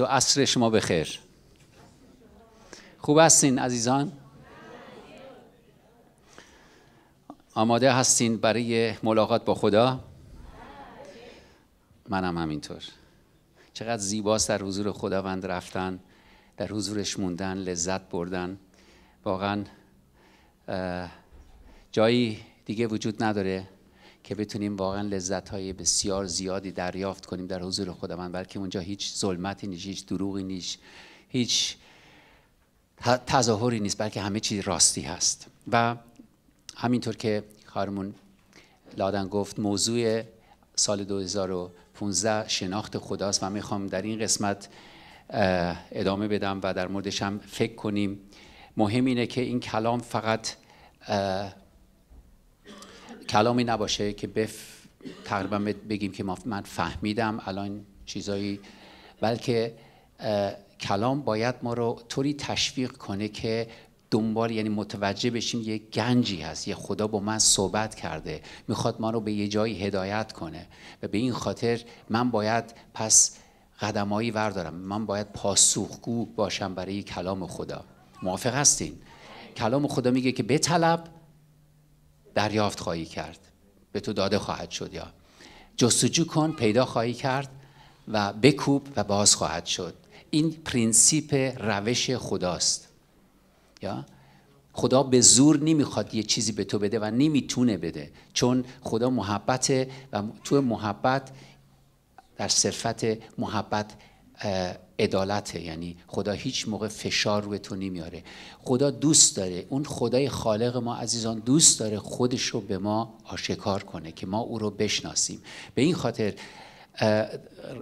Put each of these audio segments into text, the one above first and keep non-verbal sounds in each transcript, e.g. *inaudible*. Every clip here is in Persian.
و عصر شما بخیر خوب هستین عزیزان آماده هستین برای ملاقات با خدا منم همینطور چقدر زیباست در حضور خداوند رفتن در حضورش موندن لذت بردن واقعا جایی دیگه وجود نداره که بتونیم واقعا لذت های بسیار زیادی دریافت کنیم در حضور خودمان بلکه اونجا هیچ ظلمتی نیست هیچ دروغی نیست هیچ تظاهری نیست بلکه همه چیز راستی هست و همینطور که خارمون لادن گفت موضوع سال 2015 شناخت خداست و میخوام در این قسمت ادامه بدم و در موردش هم فکر کنیم مهم اینه که این کلام فقط کلامی نباشه که بف تقریبا بگیم که من فهمیدم الان چیزایی بلکه کلام باید ما رو طوری تشویق کنه که دنبال یعنی متوجه بشیم یه گنجی هست یه خدا با من صحبت کرده میخواد ما رو به یه جایی هدایت کنه و به این خاطر من باید پس قدمایی وردارم من باید پاسخگو باشم برای کلام خدا موافق هستین کلام خدا میگه که بطلب دریافت خواهی کرد به تو داده خواهد شد یا جستجو کن پیدا خواهی کرد و بکوب و باز خواهد شد این پرینسیپ روش خداست یا خدا به زور نمیخواد یه چیزی به تو بده و نمیتونه بده چون خدا محبت و تو محبت در صرفت محبت عدالته یعنی خدا هیچ موقع فشار روی تو نمیاره خدا دوست داره اون خدای خالق ما عزیزان دوست داره خودش رو به ما آشکار کنه که ما او رو بشناسیم به این خاطر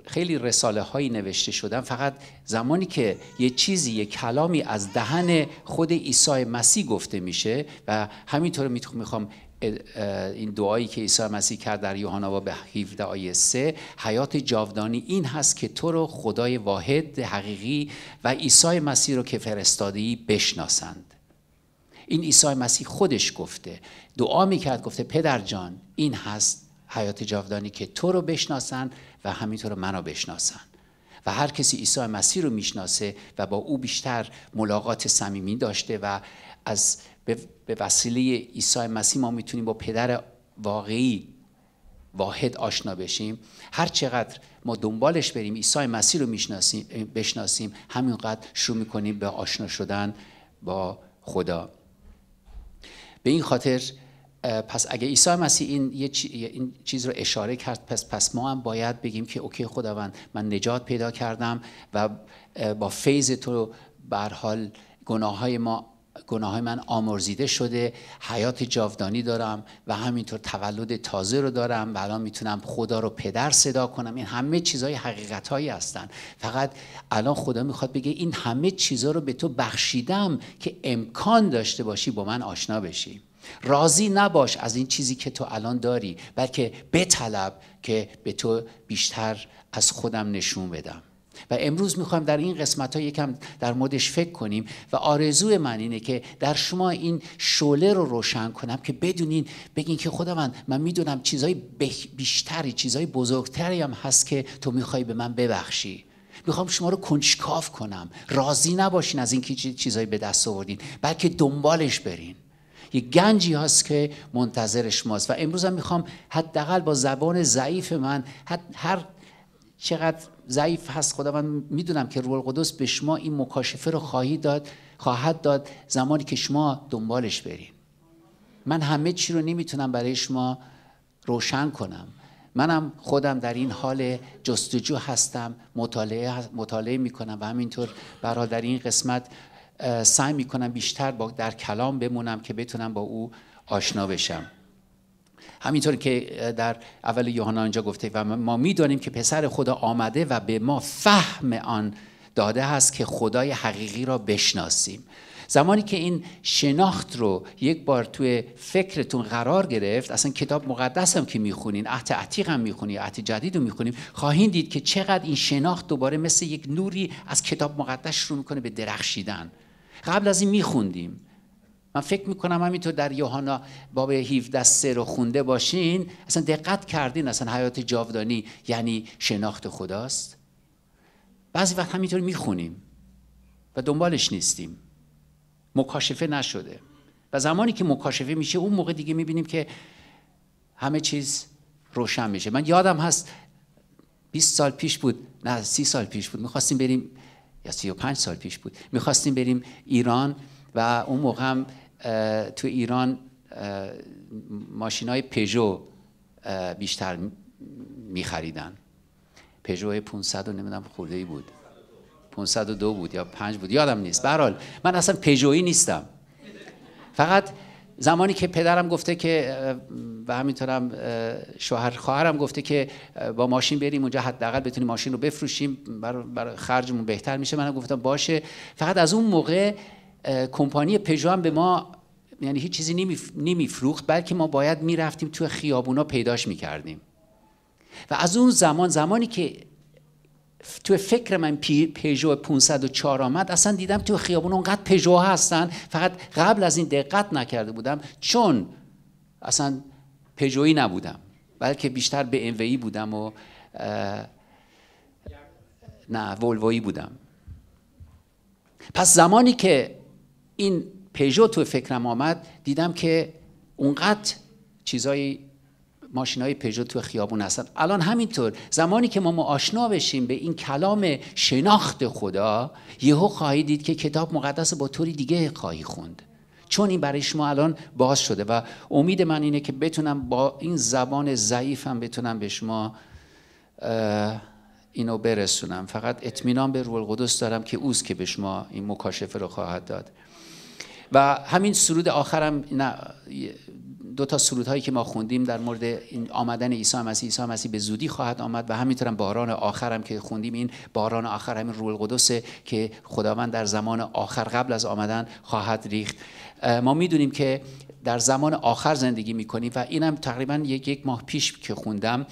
خیلی رساله هایی نوشته شدن فقط زمانی که یه چیزی یه کلامی از دهن خود عیسی مسیح گفته میشه و همینطور میخوام این دعایی که عیسی مسیح کرد در یوحنا و به 17 آیه 3 حیات جاودانی این هست که تو رو خدای واحد حقیقی و عیسی مسیح رو که فرستادی بشناسند این عیسی مسیح خودش گفته دعا میکرد گفته پدر جان این هست حیات جاودانی که تو رو بشناسند و همینطور منو بشناسند و هر کسی عیسی مسیح رو میشناسه و با او بیشتر ملاقات صمیمی داشته و از به وسیله عیسی مسیح ما میتونیم با پدر واقعی واحد آشنا بشیم هر چقدر ما دنبالش بریم عیسی مسیح رو میشناسیم بشناسیم همینقدر شروع میکنیم به آشنا شدن با خدا به این خاطر پس اگه عیسی مسیح این, یه این چیز رو اشاره کرد پس پس ما هم باید بگیم که اوکی خداوند من نجات پیدا کردم و با فیض تو به حال گناه های ما گناه های من آمرزیده شده حیات جاودانی دارم و همینطور تولد تازه رو دارم و الان میتونم خدا رو پدر صدا کنم این همه چیزهای حقیقت هایی هستن فقط الان خدا میخواد بگه این همه چیزها رو به تو بخشیدم که امکان داشته باشی با من آشنا بشی راضی نباش از این چیزی که تو الان داری بلکه بطلب که به تو بیشتر از خودم نشون بدم و امروز میخوایم در این قسمت ها یکم در موردش فکر کنیم و آرزو من اینه که در شما این شعله رو روشن کنم که بدونین بگین که خدا من من میدونم چیزای بیشتری چیزای بزرگتری هم هست که تو میخوای به من ببخشی میخوام شما رو کنجکاف کنم راضی نباشین از اینکه چیزهایی به دست آوردین بلکه دنبالش برین یه گنجی هست که منتظرش ماست و امروز هم میخوام حداقل با زبان ضعیف من هر چقدر ضعیف هست خداوند میدونم که روح القدس به شما این مکاشفه رو خواهی داد خواهد داد زمانی که شما دنبالش بریم من همه چی رو نمیتونم برای شما روشن کنم منم خودم در این حال جستجو هستم مطالعه مطالعه میکنم و همینطور برای در این قسمت سعی میکنم بیشتر با در کلام بمونم که بتونم با او آشنا بشم همینطور که در اول یوحنا اینجا گفته و ما میدانیم که پسر خدا آمده و به ما فهم آن داده است که خدای حقیقی را بشناسیم زمانی که این شناخت رو یک بار توی فکرتون قرار گرفت اصلا کتاب مقدس هم که میخونین عهد عتیق هم میخونین عهد جدید رو میخونیم خواهید دید که چقدر این شناخت دوباره مثل یک نوری از کتاب مقدس شروع میکنه به درخشیدن قبل از این میخوندیم من فکر میکنم همینطور در یوحنا باب 17 سه رو خونده باشین اصلا دقت کردین اصلا حیات جاودانی یعنی شناخت خداست بعضی وقت همینطور میخونیم و دنبالش نیستیم مکاشفه نشده و زمانی که مکاشفه میشه اون موقع دیگه میبینیم که همه چیز روشن میشه من یادم هست 20 سال پیش بود نه 30 سال پیش بود میخواستیم بریم یا 35 سال پیش بود میخواستیم بریم ایران و اون موقع هم تو ایران ماشین های پژو بیشتر می خریدن پژو 500 و نمیدونم خورده ای بود 502 بود یا 5 بود یادم نیست به من اصلا پژویی نیستم فقط زمانی که پدرم گفته که و همینطورم شوهر خواهرم گفته که با ماشین بریم اونجا حداقل بتونیم ماشین رو بفروشیم برای خرجمون بهتر میشه منم گفتم باشه فقط از اون موقع کمپانی پژو هم به ما یعنی هیچ چیزی نمیفروخت بلکه ما باید میرفتیم توی خیابونا پیداش میکردیم و از اون زمان زمانی که تو فکر من پژو 504 آمد اصلا دیدم تو خیابون اونقدر پژو هستن فقط قبل از این دقت نکرده بودم چون اصلا پژویی نبودم بلکه بیشتر به انویی بودم و نه ولوایی بودم پس زمانی که این پژو تو فکرم آمد دیدم که اونقدر چیزای ماشین های پژو تو خیابون هستن الان همینطور زمانی که ما, ما آشنا بشیم به این کلام شناخت خدا یهو خواهی دید که کتاب مقدس با طوری دیگه خواهی خوند چون این برای شما الان باز شده و امید من اینه که بتونم با این زبان ضعیفم بتونم به شما اینو برسونم فقط اطمینان به روح القدس دارم که اوست که به شما این مکاشفه رو خواهد داد و همین سرود آخرم نه دو تا سرود که ما خوندیم در مورد آمدن عیسی مسیح عیسی مسیح به زودی خواهد آمد و همینطورم باران آخرم که خوندیم این باران آخر همین روح القدس که خداوند در زمان آخر قبل از آمدن خواهد ریخت ما میدونیم که در زمان آخر زندگی میکنیم و اینم تقریبا یک, یک ماه پیش که خوندم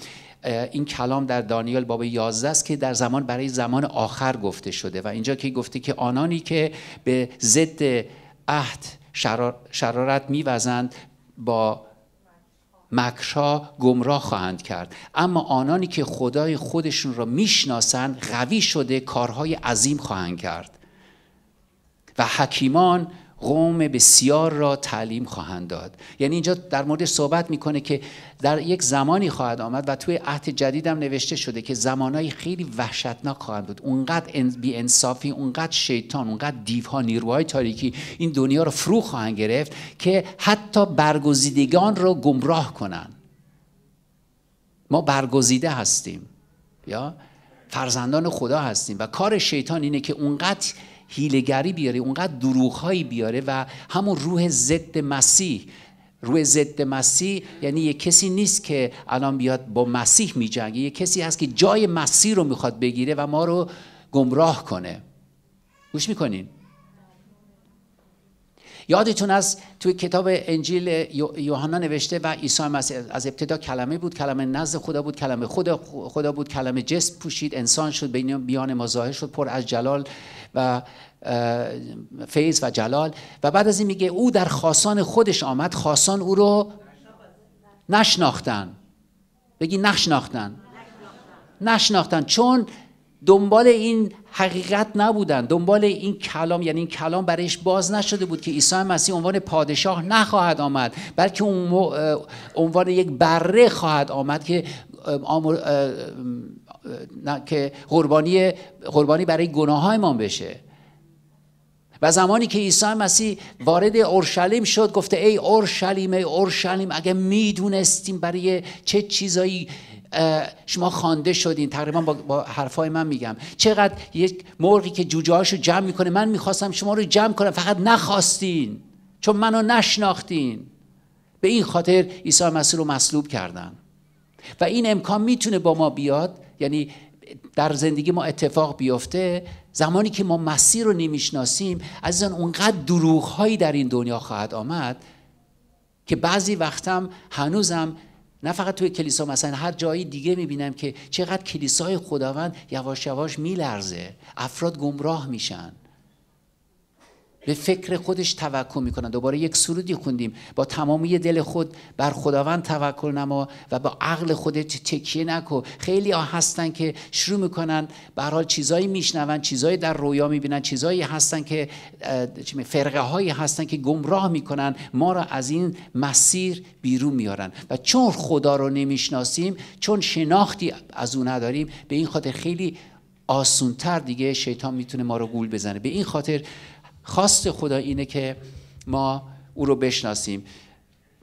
این کلام در دانیال باب 11 است که در زمان برای زمان آخر گفته شده و اینجا که گفته که آنانی که به ضد عهد شرارت میوزند با مکرها گمراه خواهند کرد اما آنانی که خدای خودشون را میشناسند قوی شده کارهای عظیم خواهند کرد و حکیمان قوم بسیار را تعلیم خواهند داد یعنی اینجا در مورد صحبت میکنه که در یک زمانی خواهد آمد و توی عهد جدیدم نوشته شده که زمانهای خیلی وحشتناک خواهند بود اونقدر انصافی اونقدر شیطان اونقدر دیوها نیروهای تاریکی این دنیا رو فرو خواهند گرفت که حتی برگزیدگان را گمراه کنن ما برگزیده هستیم یا فرزندان خدا هستیم و کار شیطان اینه که اونقدر هیلگری بیاره اونقدر دروغهایی بیاره و همون روح ضد مسیح روح ضد مسیح یعنی یه کسی نیست که الان بیاد با مسیح میجنگه یه کسی هست که جای مسیح رو میخواد بگیره و ما رو گمراه کنه گوش میکنین یادتون از توی کتاب انجیل یوحنا نوشته و عیسی مسیح از ابتدا کلمه بود کلمه نزد خدا بود کلمه خدا خدا بود کلمه جسم پوشید انسان شد بین بیان ما شد پر از جلال و فیض و جلال و بعد از این میگه او در خاصان خودش آمد خاصان او رو نشناختن بگی نشناختن نشناختن چون دنبال این حقیقت نبودن دنبال این کلام یعنی این کلام برایش باز نشده بود که عیسی مسیح عنوان پادشاه نخواهد آمد بلکه عنوان یک بره خواهد آمد که نه که قربانی قربانی برای گناههایمان بشه و زمانی که عیسی مسیح وارد اورشلیم شد گفته ای اورشلیم ای اورشلیم اگه میدونستیم برای چه چیزایی شما خوانده شدین تقریبا با, با حرفای من میگم چقدر یک مرغی که جوجه رو جمع میکنه من میخواستم شما رو جمع کنم فقط نخواستین چون منو نشناختین به این خاطر عیسی مسیح رو مصلوب کردن و این امکان میتونه با ما بیاد یعنی در زندگی ما اتفاق بیفته زمانی که ما مسیر رو نمیشناسیم عزیزان اونقدر دروغ هایی در این دنیا خواهد آمد که بعضی وقتم هنوزم نه فقط توی کلیسا مثلا هر جایی دیگه میبینم که چقدر کلیسای خداوند یواش یواش میلرزه افراد گمراه میشن به فکر خودش توکل میکنن دوباره یک سرودی خوندیم با تمامی دل خود بر خداوند توکل نما و با عقل خودت تکیه نکو خیلی ها هستن که شروع میکنن به حال چیزایی میشنون چیزایی در رویا میبینن چیزایی هستن که فرقه هایی هستن که گمراه میکنن ما را از این مسیر بیرون میارن و چون خدا رو نمیشناسیم چون شناختی از او نداریم به این خاطر خیلی آسونتر دیگه شیطان میتونه ما رو گول بزنه به این خاطر خواست خدا اینه که ما او رو بشناسیم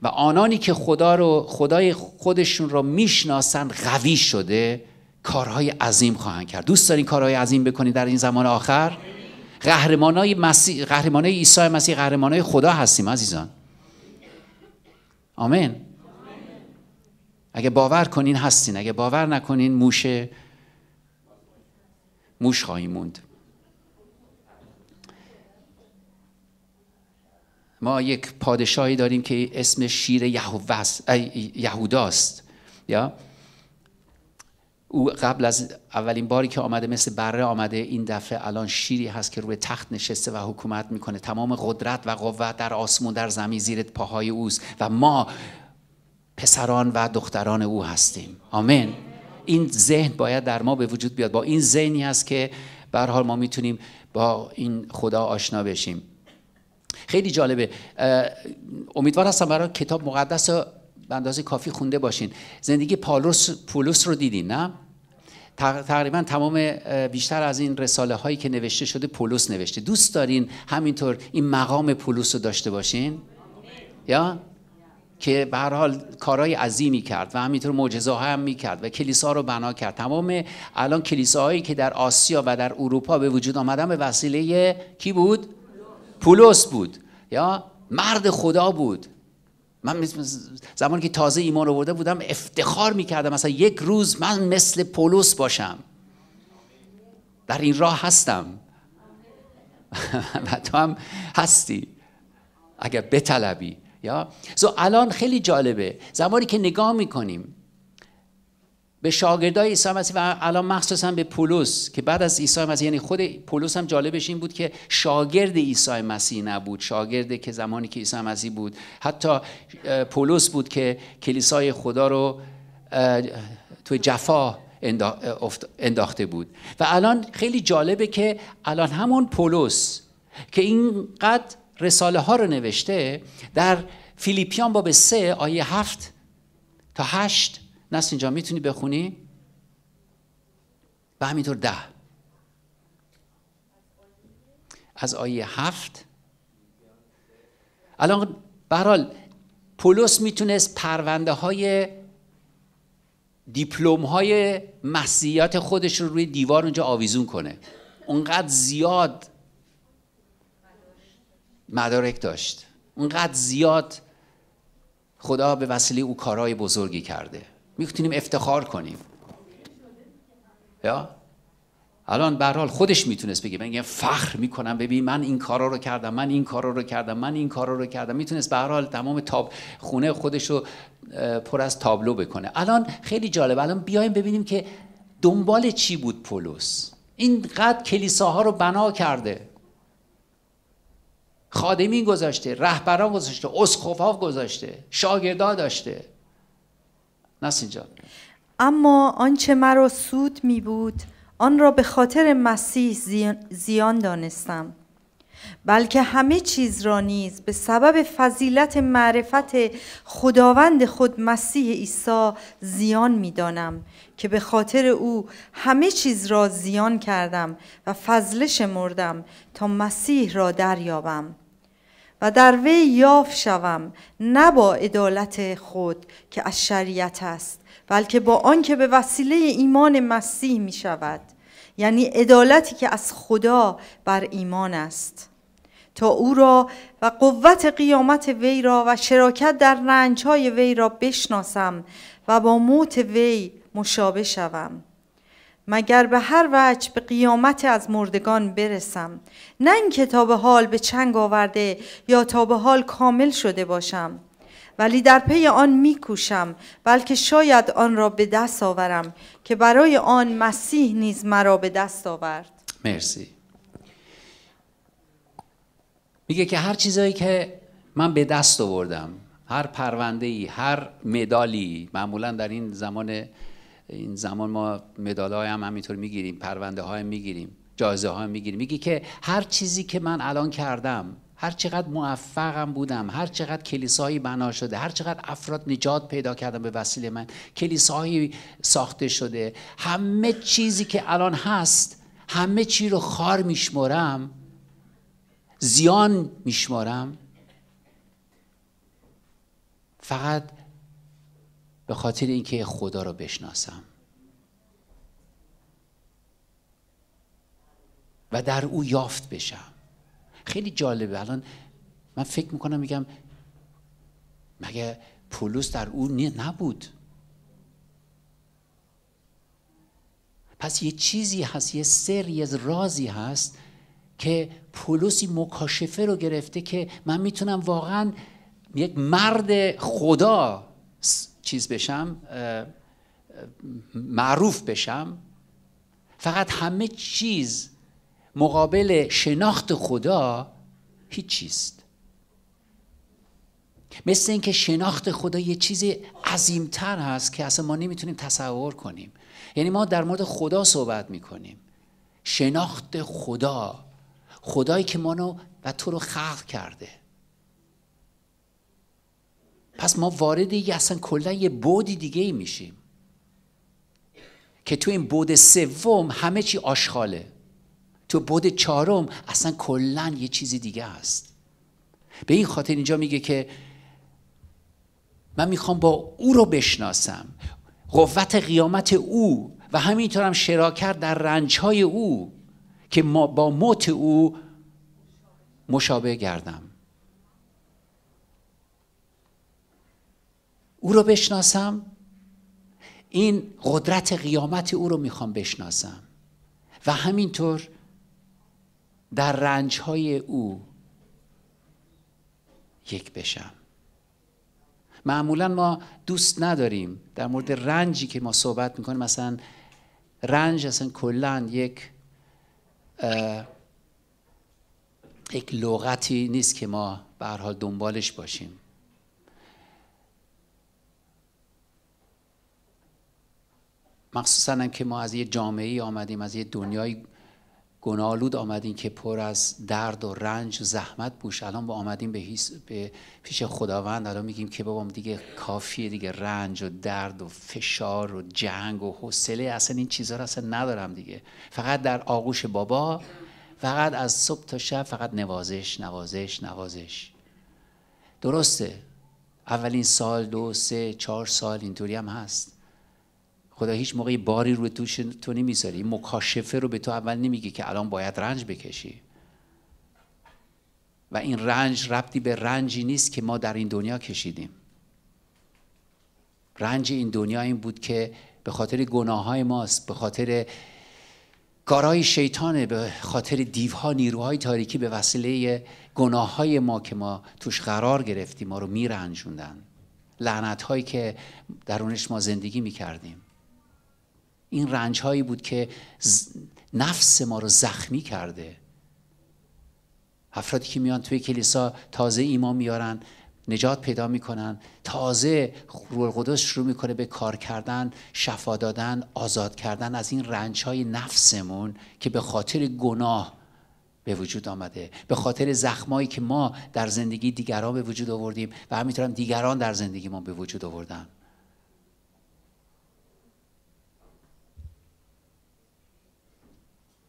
و آنانی که خدا رو خدای خودشون رو میشناسن قوی شده کارهای عظیم خواهند کرد دوست دارین کارهای عظیم بکنید در این زمان آخر قهرمانای مسیح قهرمانای عیسی مسیح قهرمانای خدا هستیم عزیزان آمین. آمین اگه باور کنین هستین اگه باور نکنین موشه موش خواهیم موند ما یک پادشاهی داریم که اسم شیر یهوداست یا او قبل از اولین باری که آمده مثل بره آمده این دفعه الان شیری هست که روی تخت نشسته و حکومت میکنه تمام قدرت و قوت در آسمون در زمین زیر پاهای اوست و ما پسران و دختران او هستیم آمین این ذهن باید در ما به وجود بیاد با این ذهنی هست که به حال ما میتونیم با این خدا آشنا بشیم خیلی جالبه امیدوار هستم برای کتاب مقدس به اندازه کافی خونده باشین زندگی پالوس پولوس رو دیدین نه تقریبا تمام بیشتر از این رساله هایی که نوشته شده پولوس نوشته دوست دارین همینطور این مقام پولوس رو داشته باشین یا که به هر حال کارهای عظیمی کرد و همینطور معجزه هم میکرد و کلیسا رو بنا کرد تمام الان کلیساهایی که در آسیا و در اروپا به وجود آمدن به وسیله کی بود پولس بود یا مرد خدا بود من زمانی که تازه ایمان آورده بودم افتخار میکردم مثلا یک روز من مثل پولس باشم در این راه هستم *laughs* و تو هم هستی اگر بطلبی یا سو الان خیلی جالبه زمانی که نگاه میکنیم به شاگردای عیسی مسیح و الان مخصوصا به پولس که بعد از عیسی مسیح یعنی خود پولس هم جالبش این بود که شاگرد عیسی مسیح نبود شاگرد که زمانی که عیسی مسیح بود حتی پولس بود که کلیسای خدا رو توی جفا انداخته بود و الان خیلی جالبه که الان همون پولس که اینقدر رساله ها رو نوشته در فیلیپیان باب سه آیه هفت تا هشت نست اینجا میتونی بخونی و همینطور ده از آیه هفت الان برحال پولس میتونست پرونده های دیپلوم های مسیحیت خودش رو روی دیوار اونجا آویزون کنه اونقدر زیاد مدارک داشت اونقدر زیاد خدا به وسیله او کارهای بزرگی کرده میتونیم افتخار کنیم یا الان به حال خودش میتونست بگه من فخر میکنم ببین من این کارا رو کردم من این کارا رو کردم من این کارا رو کردم میتونست به حال تمام تاب خونه خودش رو پر از تابلو بکنه الان خیلی جالب الان بیایم ببینیم که دنبال چی بود پولس اینقدر کلیساها رو بنا کرده خادمی گذاشته رهبران گذاشته اسقفا گذاشته شاگردا داشته نسینجان اما آنچه مرا سود می بود آن را به خاطر مسیح زیان دانستم بلکه همه چیز را نیز به سبب فضیلت معرفت خداوند خود مسیح عیسی زیان میدانم که به خاطر او همه چیز را زیان کردم و فضلش مردم تا مسیح را دریابم و در وی یاف شوم نه با عدالت خود که از شریعت است بلکه با آنکه به وسیله ایمان مسیح می شود یعنی عدالتی که از خدا بر ایمان است تا او را و قوت قیامت وی را و شراکت در رنج های وی را بشناسم و با موت وی مشابه شوم مگر به هر وجه به قیامت از مردگان برسم نه که تا به حال به چنگ آورده یا تا به حال کامل شده باشم ولی در پی آن میکوشم بلکه شاید آن را به دست آورم که برای آن مسیح نیز مرا به دست آورد مرسی میگه که هر چیزایی که من به دست آوردم هر پرونده ای هر مدالی معمولا در این زمان این زمان ما مدال های هم همینطور میگیریم پرونده های میگیریم جازه های میگیریم میگی که هر چیزی که من الان کردم هر چقدر موفقم بودم هر چقدر کلیسایی بنا شده هر چقدر افراد نجات پیدا کردم به وسیله من کلیسایی ساخته شده همه چیزی که الان هست همه چی رو خار میشمارم زیان میشمارم فقط به خاطر اینکه خدا رو بشناسم و در او یافت بشم خیلی جالبه الان من فکر میکنم میگم مگه پولس در او نبود پس یه چیزی هست یه سر یه رازی هست که پولسی مکاشفه رو گرفته که من میتونم واقعا یک مرد خدا چیز بشم معروف بشم فقط همه چیز مقابل شناخت خدا هیچ چیست مثل اینکه شناخت خدا یه چیز عظیمتر هست که اصلا ما نمیتونیم تصور کنیم یعنی ما در مورد خدا صحبت میکنیم شناخت خدا خدایی که ما و تو رو خلق کرده پس ما وارد یه اصلا کلا یه بودی دیگه ای میشیم که تو این بود سوم همه چی آشخاله تو بود چهارم اصلا کلا یه چیزی دیگه است به این خاطر اینجا میگه که من میخوام با او رو بشناسم قوت قیامت او و همینطورم شراکت در رنجهای او که ما با موت او مشابه گردم او رو بشناسم این قدرت قیامت او رو میخوام بشناسم و همینطور در رنج های او یک بشم معمولا ما دوست نداریم در مورد رنجی که ما صحبت میکنیم مثلا رنج اصلا کلا یک یک لغتی نیست که ما به حال دنبالش باشیم مخصوصا هم که ما از یه جامعه ای آمدیم از یه دنیای گنالود آمدیم که پر از درد و رنج و زحمت بوش الان با آمدیم به, به پیش خداوند الان میگیم که بابام دیگه کافیه دیگه رنج و درد و فشار و جنگ و حوصله اصلا این چیزها رو اصلا ندارم دیگه فقط در آغوش بابا فقط از صبح تا شب فقط نوازش نوازش نوازش درسته اولین سال دو سه چهار سال اینطوری هم هست خدا هیچ موقع باری رو توش تو نمیذاری. مکاشفه رو به تو اول نمیگی که الان باید رنج بکشی و این رنج ربطی به رنجی نیست که ما در این دنیا کشیدیم رنج این دنیا این بود که به خاطر گناه های ماست به خاطر کارهای شیطانه به خاطر دیوها نیروهای تاریکی به وسیله گناه های ما که ما توش قرار گرفتیم ما رو میرنجوندن لعنت هایی که درونش ما زندگی میکردیم این رنج هایی بود که نفس ما رو زخمی کرده افرادی که میان توی کلیسا تازه ایمان میارن نجات پیدا میکنن تازه روح القدس شروع میکنه به کار کردن شفا دادن آزاد کردن از این رنج های نفسمون که به خاطر گناه به وجود آمده به خاطر زخمایی که ما در زندگی دیگران به وجود آوردیم و همینطور هم دیگران در زندگی ما به وجود آوردن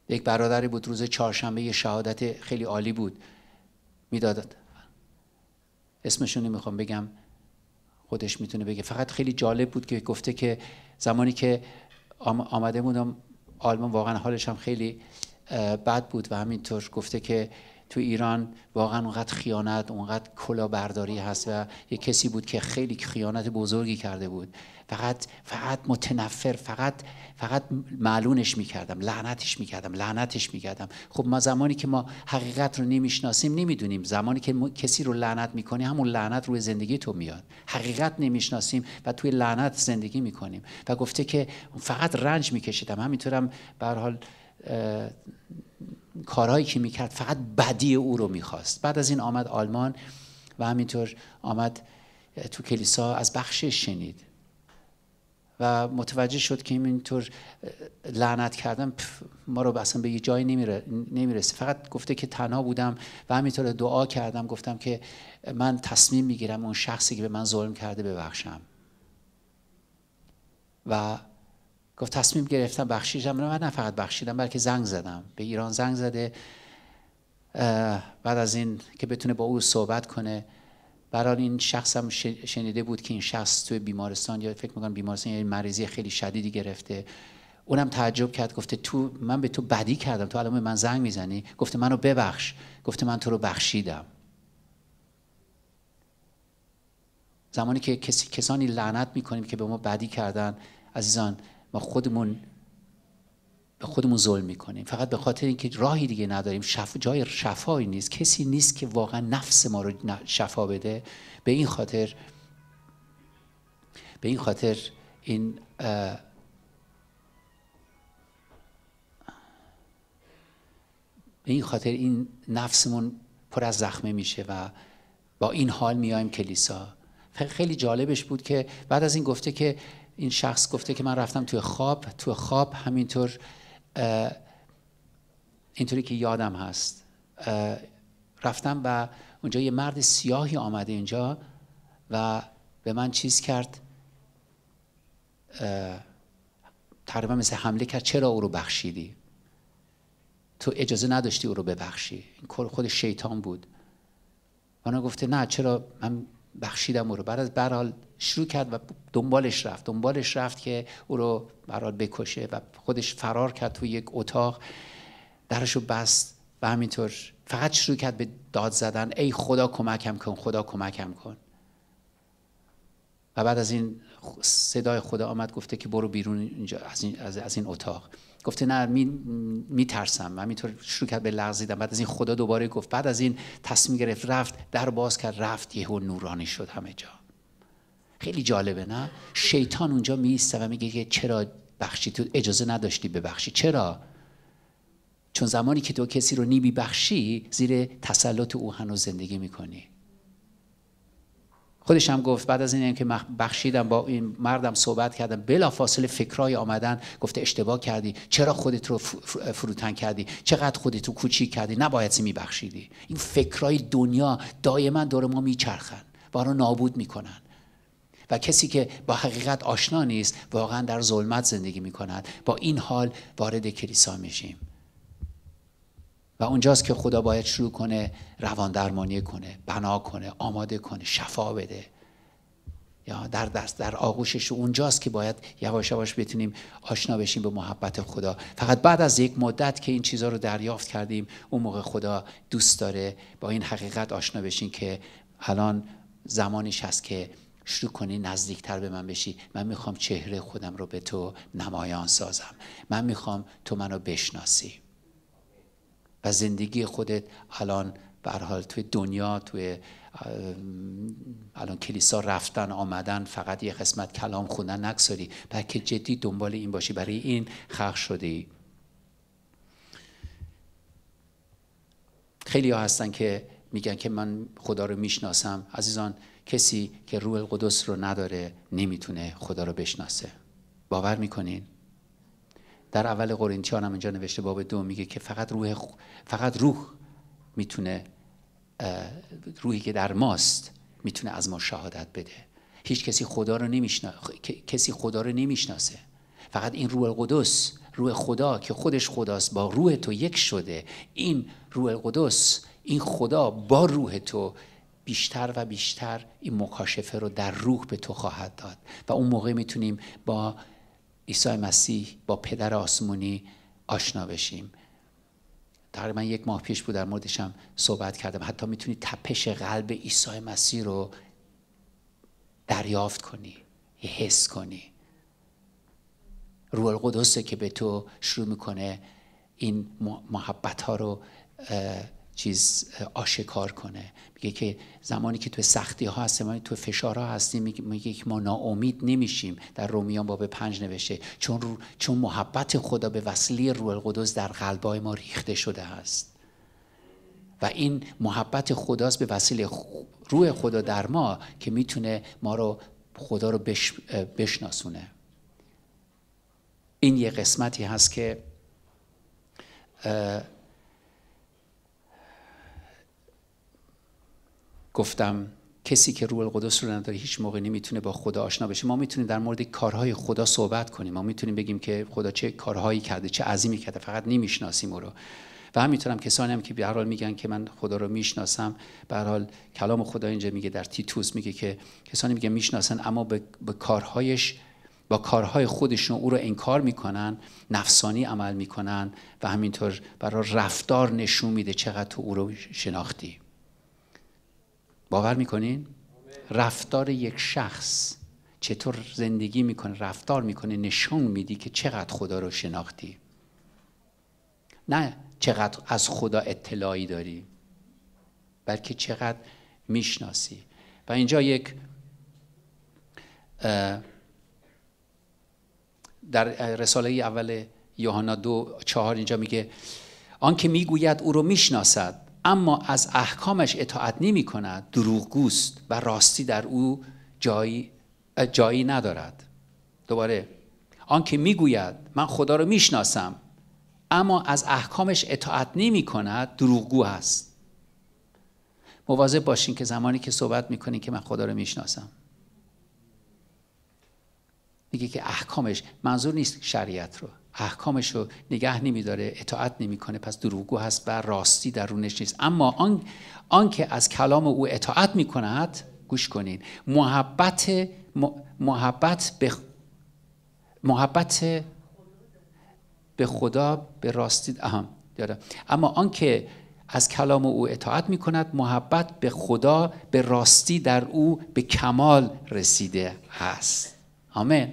یک برادری بود روز چهارشنبه یه شهادت خیلی عالی بود میداد اسمشون نمیخوام بگم خودش میتونه بگه فقط خیلی جالب بود که گفته که زمانی که آمده بودم آلمان واقعا حالش هم خیلی بد بود و همینطور گفته که تو ایران واقعا اونقدر خیانت اونقدر کلا برداری هست و یه کسی بود که خیلی خیانت بزرگی کرده بود فقط فقط متنفر فقط فقط معلونش میکردم لعنتش میکردم لعنتش میکردم خب ما زمانی که ما حقیقت رو نمیشناسیم نمیدونیم زمانی که کسی رو لعنت میکنی همون لعنت روی زندگی تو میاد حقیقت نمیشناسیم و توی لعنت زندگی میکنیم و گفته که فقط رنج میکشیدم همینطورم به حال کارهایی که میکرد فقط بدی او رو میخواست بعد از این آمد آلمان و همینطور آمد تو کلیسا از بخشش شنید و متوجه شد که اینطور لعنت کردم ما رو اصلا به یه جایی نمیرسه فقط گفته که تنها بودم و همینطور دعا کردم گفتم که من تصمیم میگیرم اون شخصی که به من ظلم کرده ببخشم و گفت تصمیم گرفتم بخشیدم نه نه فقط بخشیدم بلکه زنگ زدم به ایران زنگ زده بعد از این که بتونه با او صحبت کنه برای این شخص هم شنیده بود که این شخص توی بیمارستان یا فکر میکنم بیمارستان یه مریضی خیلی شدیدی گرفته اونم تعجب کرد گفته تو من به تو بدی کردم تو الان من زنگ میزنی گفته منو ببخش گفته من تو رو بخشیدم زمانی که کسی کسانی لعنت میکنیم که به ما بدی کردن عزیزان ما خودمون به خودمون ظلم میکنیم فقط به خاطر اینکه راهی دیگه نداریم جای شفایی نیست کسی نیست که واقعا نفس ما رو شفا بده به این خاطر به این خاطر این به این خاطر این نفسمون پر از زخمه میشه و با این حال میایم کلیسا خیلی جالبش بود که بعد از این گفته که این شخص گفته که من رفتم توی خواب توی خواب همینطور اینطوری که یادم هست رفتم و اونجا یه مرد سیاهی آمده اینجا و به من چیز کرد تقریبا مثل حمله کرد چرا او رو بخشیدی تو اجازه نداشتی او رو ببخشی این خود شیطان بود و گفته نه چرا من بخشیدم او رو بعد از برحال شروع کرد و دنبالش رفت دنبالش رفت که او رو برات بکشه و خودش فرار کرد توی یک اتاق درشو بست و همینطور فقط شروع کرد به داد زدن ای خدا کمکم کن خدا کمکم کن و بعد از این صدای خدا آمد گفته که برو بیرون اینجا از این, از این اتاق گفته نه می, ترسم و همینطور شروع کرد به لغزیدم بعد از این خدا دوباره گفت بعد از این تصمیم گرفت رفت در باز کرد رفت یهو نورانی شد همه جا خیلی جالبه نه شیطان اونجا میسته و میگه که چرا بخشی تو اجازه نداشتی ببخشی چرا چون زمانی که تو کسی رو نیبی بخشی زیر تسلط او هنوز زندگی میکنی خودش هم گفت بعد از این که بخشیدم با این مردم صحبت کردم بلا فاصله فکرای آمدن گفته اشتباه کردی چرا خودت رو فروتن کردی چقدر خودت رو کوچیک کردی نباید میبخشیدی این فکرای دنیا دائما دور ما میچرخن و رو نابود میکنن و کسی که با حقیقت آشنا نیست واقعا در ظلمت زندگی می کند با این حال وارد کلیسا میشیم و اونجاست که خدا باید شروع کنه روان درمانی کنه بنا کنه آماده کنه شفا بده یا در دست در آغوشش اونجاست که باید یواش یواش بتونیم آشنا بشیم به محبت خدا فقط بعد از یک مدت که این چیزها رو دریافت کردیم اون موقع خدا دوست داره با این حقیقت آشنا بشین که الان زمانش هست که شروع کنی نزدیکتر به من بشی من میخوام چهره خودم رو به تو نمایان سازم من میخوام تو منو بشناسی و زندگی خودت الان حال توی دنیا توی الان کلیسا رفتن آمدن فقط یه قسمت کلام خوندن نگذاری بلکه جدی دنبال این باشی برای این خخ شده خیلی ها هستن که میگن که من خدا رو میشناسم عزیزان کسی که روح القدس رو نداره نمیتونه خدا رو بشناسه باور میکنین در اول قرنتیان هم اینجا نوشته باب دو میگه که فقط روح فقط روح میتونه روحی که در ماست میتونه از ما شهادت بده هیچ کسی خدا رو کسی خدا رو نمیشناسه فقط این روح القدس روح خدا که خودش خداست با روح تو یک شده این روح القدس این خدا با روح تو بیشتر و بیشتر این مکاشفه رو در روح به تو خواهد داد و اون موقع میتونیم با عیسی مسیح با پدر آسمونی آشنا بشیم تقریبا یک ماه پیش بود در موردشم صحبت کردم حتی میتونی تپش قلب عیسی مسیح رو دریافت کنی حس کنی روح القدسه که به تو شروع میکنه این محبت ها رو چیز آشکار کنه میگه که زمانی که تو سختی ها هستیم زمانی تو فشار ها هستیم میگه که ما ناامید نمیشیم در رومیان باب پنج نوشته چون, چون محبت خدا به وسیله روح القدس در قلبای ما ریخته شده است و این محبت خداست به وسیله روح خدا در ما که میتونه ما رو خدا رو بشناسونه این یه قسمتی هست که گفتم کسی که روح القدس رو نداره هیچ موقع نمیتونه با خدا آشنا بشه ما میتونیم در مورد کارهای خدا صحبت کنیم ما میتونیم بگیم که خدا چه کارهایی کرده چه عظیمی کرده فقط نمیشناسیم او رو و همینطور هم کسانی هم که به حال میگن که من خدا رو میشناسم به حال کلام خدا اینجا میگه در تیتوس میگه که کسانی میگن میشناسن اما به, به کارهایش با کارهای خودشون او رو انکار میکنن نفسانی عمل میکنن و همینطور برای رفتار نشون میده چقدر تو او رو شناختی باور میکنین؟ رفتار یک شخص چطور زندگی میکنه رفتار میکنه نشون میدی که چقدر خدا رو شناختی نه چقدر از خدا اطلاعی داری بلکه چقدر میشناسی و اینجا یک در رساله اول یوحنا دو چهار اینجا میگه آن که میگوید او رو میشناسد اما از احکامش اطاعت نمی کند دروغگوست و راستی در او جایی, ندارد دوباره آنکه میگوید من خدا رو میشناسم اما از احکامش اطاعت نمی کند دروغگو است مواظب باشین که زمانی که صحبت میکنین که من خدا رو میشناسم میگه که احکامش منظور نیست شریعت رو احکامش رو نگه نمیداره اطاعت نمیکنه پس دروغگو هست و راستی درونش نیست اما آن آنکه از کلام او اطاعت میکند گوش کنین محبت محبت به محبت به خدا به راستی اهم داره اما آنکه از کلام او اطاعت می کند محبت به خدا به راستی در او به کمال رسیده هست آمین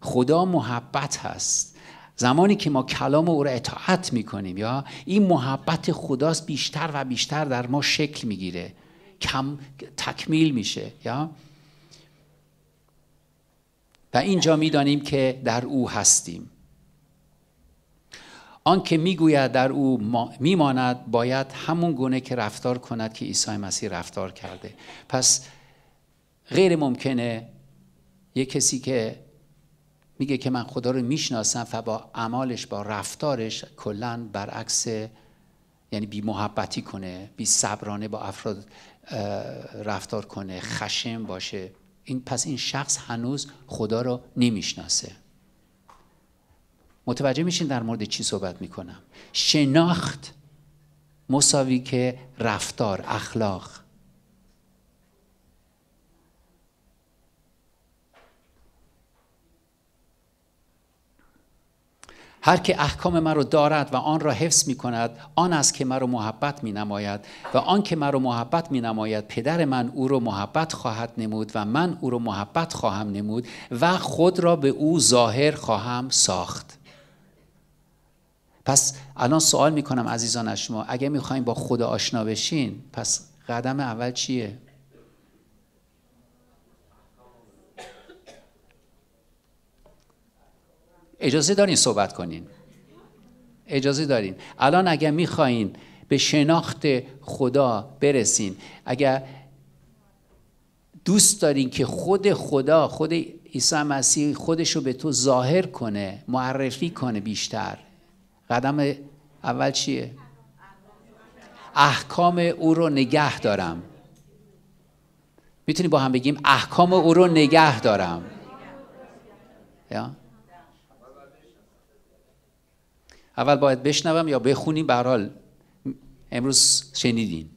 خدا محبت هست زمانی که ما کلام او را اطاعت میکنیم یا این محبت خداست بیشتر و بیشتر در ما شکل میگیره کم تکمیل میشه یا و اینجا میدانیم که در او هستیم آن که میگوید در او میماند باید همون گونه که رفتار کند که عیسی مسیح رفتار کرده پس غیر ممکنه یک کسی که میگه که من خدا رو میشناسم و با با رفتارش کلا برعکس یعنی بی محبتی کنه بی صبرانه با افراد رفتار کنه خشم باشه این پس این شخص هنوز خدا رو نمیشناسه متوجه میشین در مورد چی صحبت میکنم شناخت مساوی که رفتار اخلاق هر که احکام رو دارد و آن را حفظ می کند آن است که مرا محبت می نماید و آن که مرا محبت می نماید پدر من او رو محبت خواهد نمود و من او را محبت خواهم نمود و خود را به او ظاهر خواهم ساخت پس الان سوال می کنم عزیزان از شما اگه می با خدا آشنا بشین پس قدم اول چیه اجازه دارین صحبت کنین اجازه دارین الان اگر میخواین به شناخت خدا برسین اگر دوست دارین که خود خدا خود عیسی مسیح خودش رو به تو ظاهر کنه معرفی کنه بیشتر قدم اول چیه؟ احکام او رو نگه دارم میتونی با هم بگیم احکام او رو نگه دارم یا اول باید بشنوم یا بخونیم به امروز شنیدین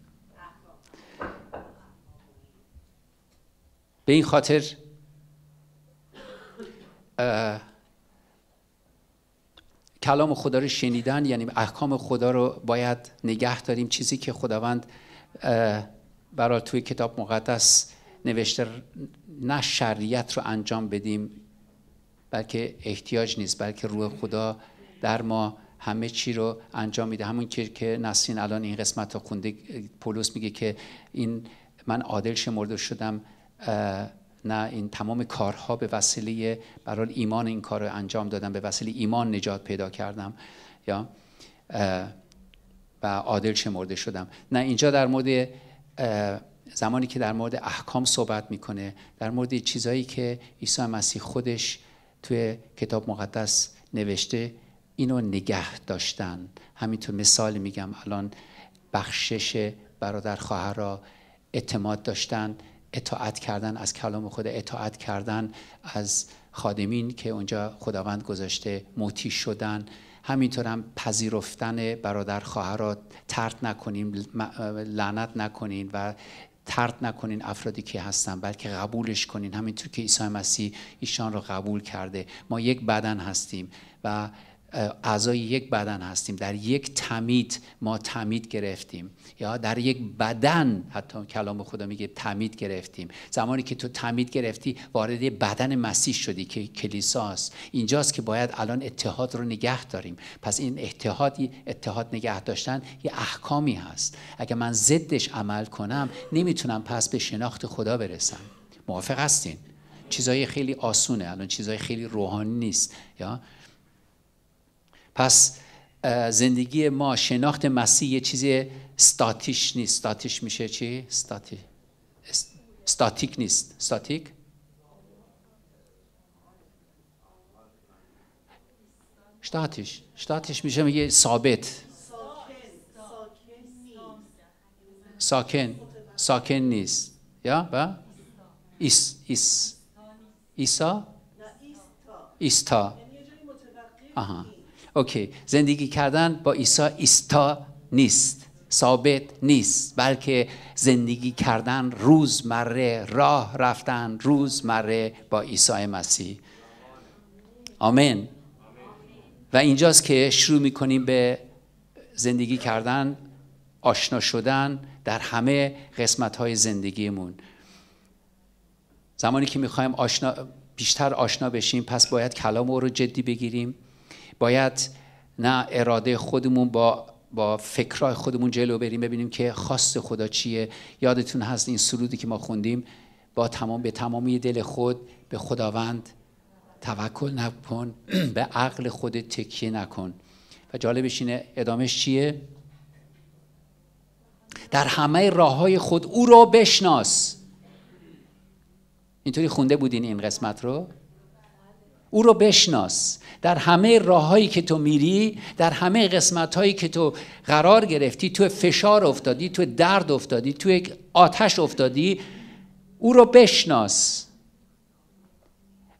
به این خاطر کلام خدا رو شنیدن یعنی احکام خدا رو باید نگه داریم چیزی که خداوند برای توی کتاب مقدس نوشته نه شریعت رو انجام بدیم بلکه احتیاج نیست بلکه روح خدا در ما همه چی رو انجام میده همون که که نسرین الان این قسمت رو خونده پولس میگه که این من عادل شمرده شدم نه این تمام کارها به وسیله برای ایمان این کار رو انجام دادم به وسیله ایمان نجات پیدا کردم یا و عادل شمرده شدم نه اینجا در مورد زمانی که در مورد احکام صحبت میکنه در مورد چیزهایی که عیسی مسیح خودش توی کتاب مقدس نوشته اینو نگه داشتن همینطور مثال میگم الان بخشش برادر خواهر را اعتماد داشتن اطاعت کردن از کلام خود، اطاعت کردن از خادمین که اونجا خداوند گذاشته موتی شدن همینطور هم پذیرفتن برادر خواهر را ترد نکنین لعنت نکنین و ترد نکنین افرادی که هستن بلکه قبولش کنین همینطور که عیسی مسیح ایشان را قبول کرده ما یک بدن هستیم و اعضای یک بدن هستیم در یک تمید ما تمید گرفتیم یا در یک بدن حتی کلام خدا میگه تمید گرفتیم زمانی که تو تمید گرفتی وارد بدن مسیح شدی که کلیساست اینجاست که باید الان اتحاد رو نگه داریم پس این اتحاد اتحاد نگه داشتن یه احکامی هست اگر من ضدش عمل کنم نمیتونم پس به شناخت خدا برسم موافق هستین چیزای خیلی آسونه الان چیزای خیلی روحانی نیست یا پس زندگی ما شناخت مسیح یه چیز استاتیش نیست استاتیش میشه چی؟ استاتی... استاتیک نیست استاتیک؟ استاتیش استاتیش میشه میگه ثابت ساکن ساکن نیست یا و ایس ایس ایسا ایستا یعنی آها اوکی زندگی کردن با عیسی ایستا نیست ثابت نیست بلکه زندگی کردن روزمره راه رفتن روزمره با عیسی مسیح آمین و اینجاست که شروع میکنیم به زندگی کردن آشنا شدن در همه قسمت های زندگیمون زمانی که میخوایم آشنا، بیشتر آشنا بشیم پس باید کلام او رو جدی بگیریم باید نه اراده خودمون با با فکرای خودمون جلو بریم ببینیم که خاص خدا چیه یادتون هست این سرودی که ما خوندیم با تمام به تمامی دل خود به خداوند توکل نکن *clears throat* به عقل خود تکیه نکن و جالبش اینه ادامش چیه در همه راه های خود او را بشناس اینطوری خونده بودین این قسمت رو او رو بشناس در همه راههایی که تو میری در همه قسمت هایی که تو قرار گرفتی تو فشار افتادی تو درد افتادی تو آتش افتادی او رو بشناس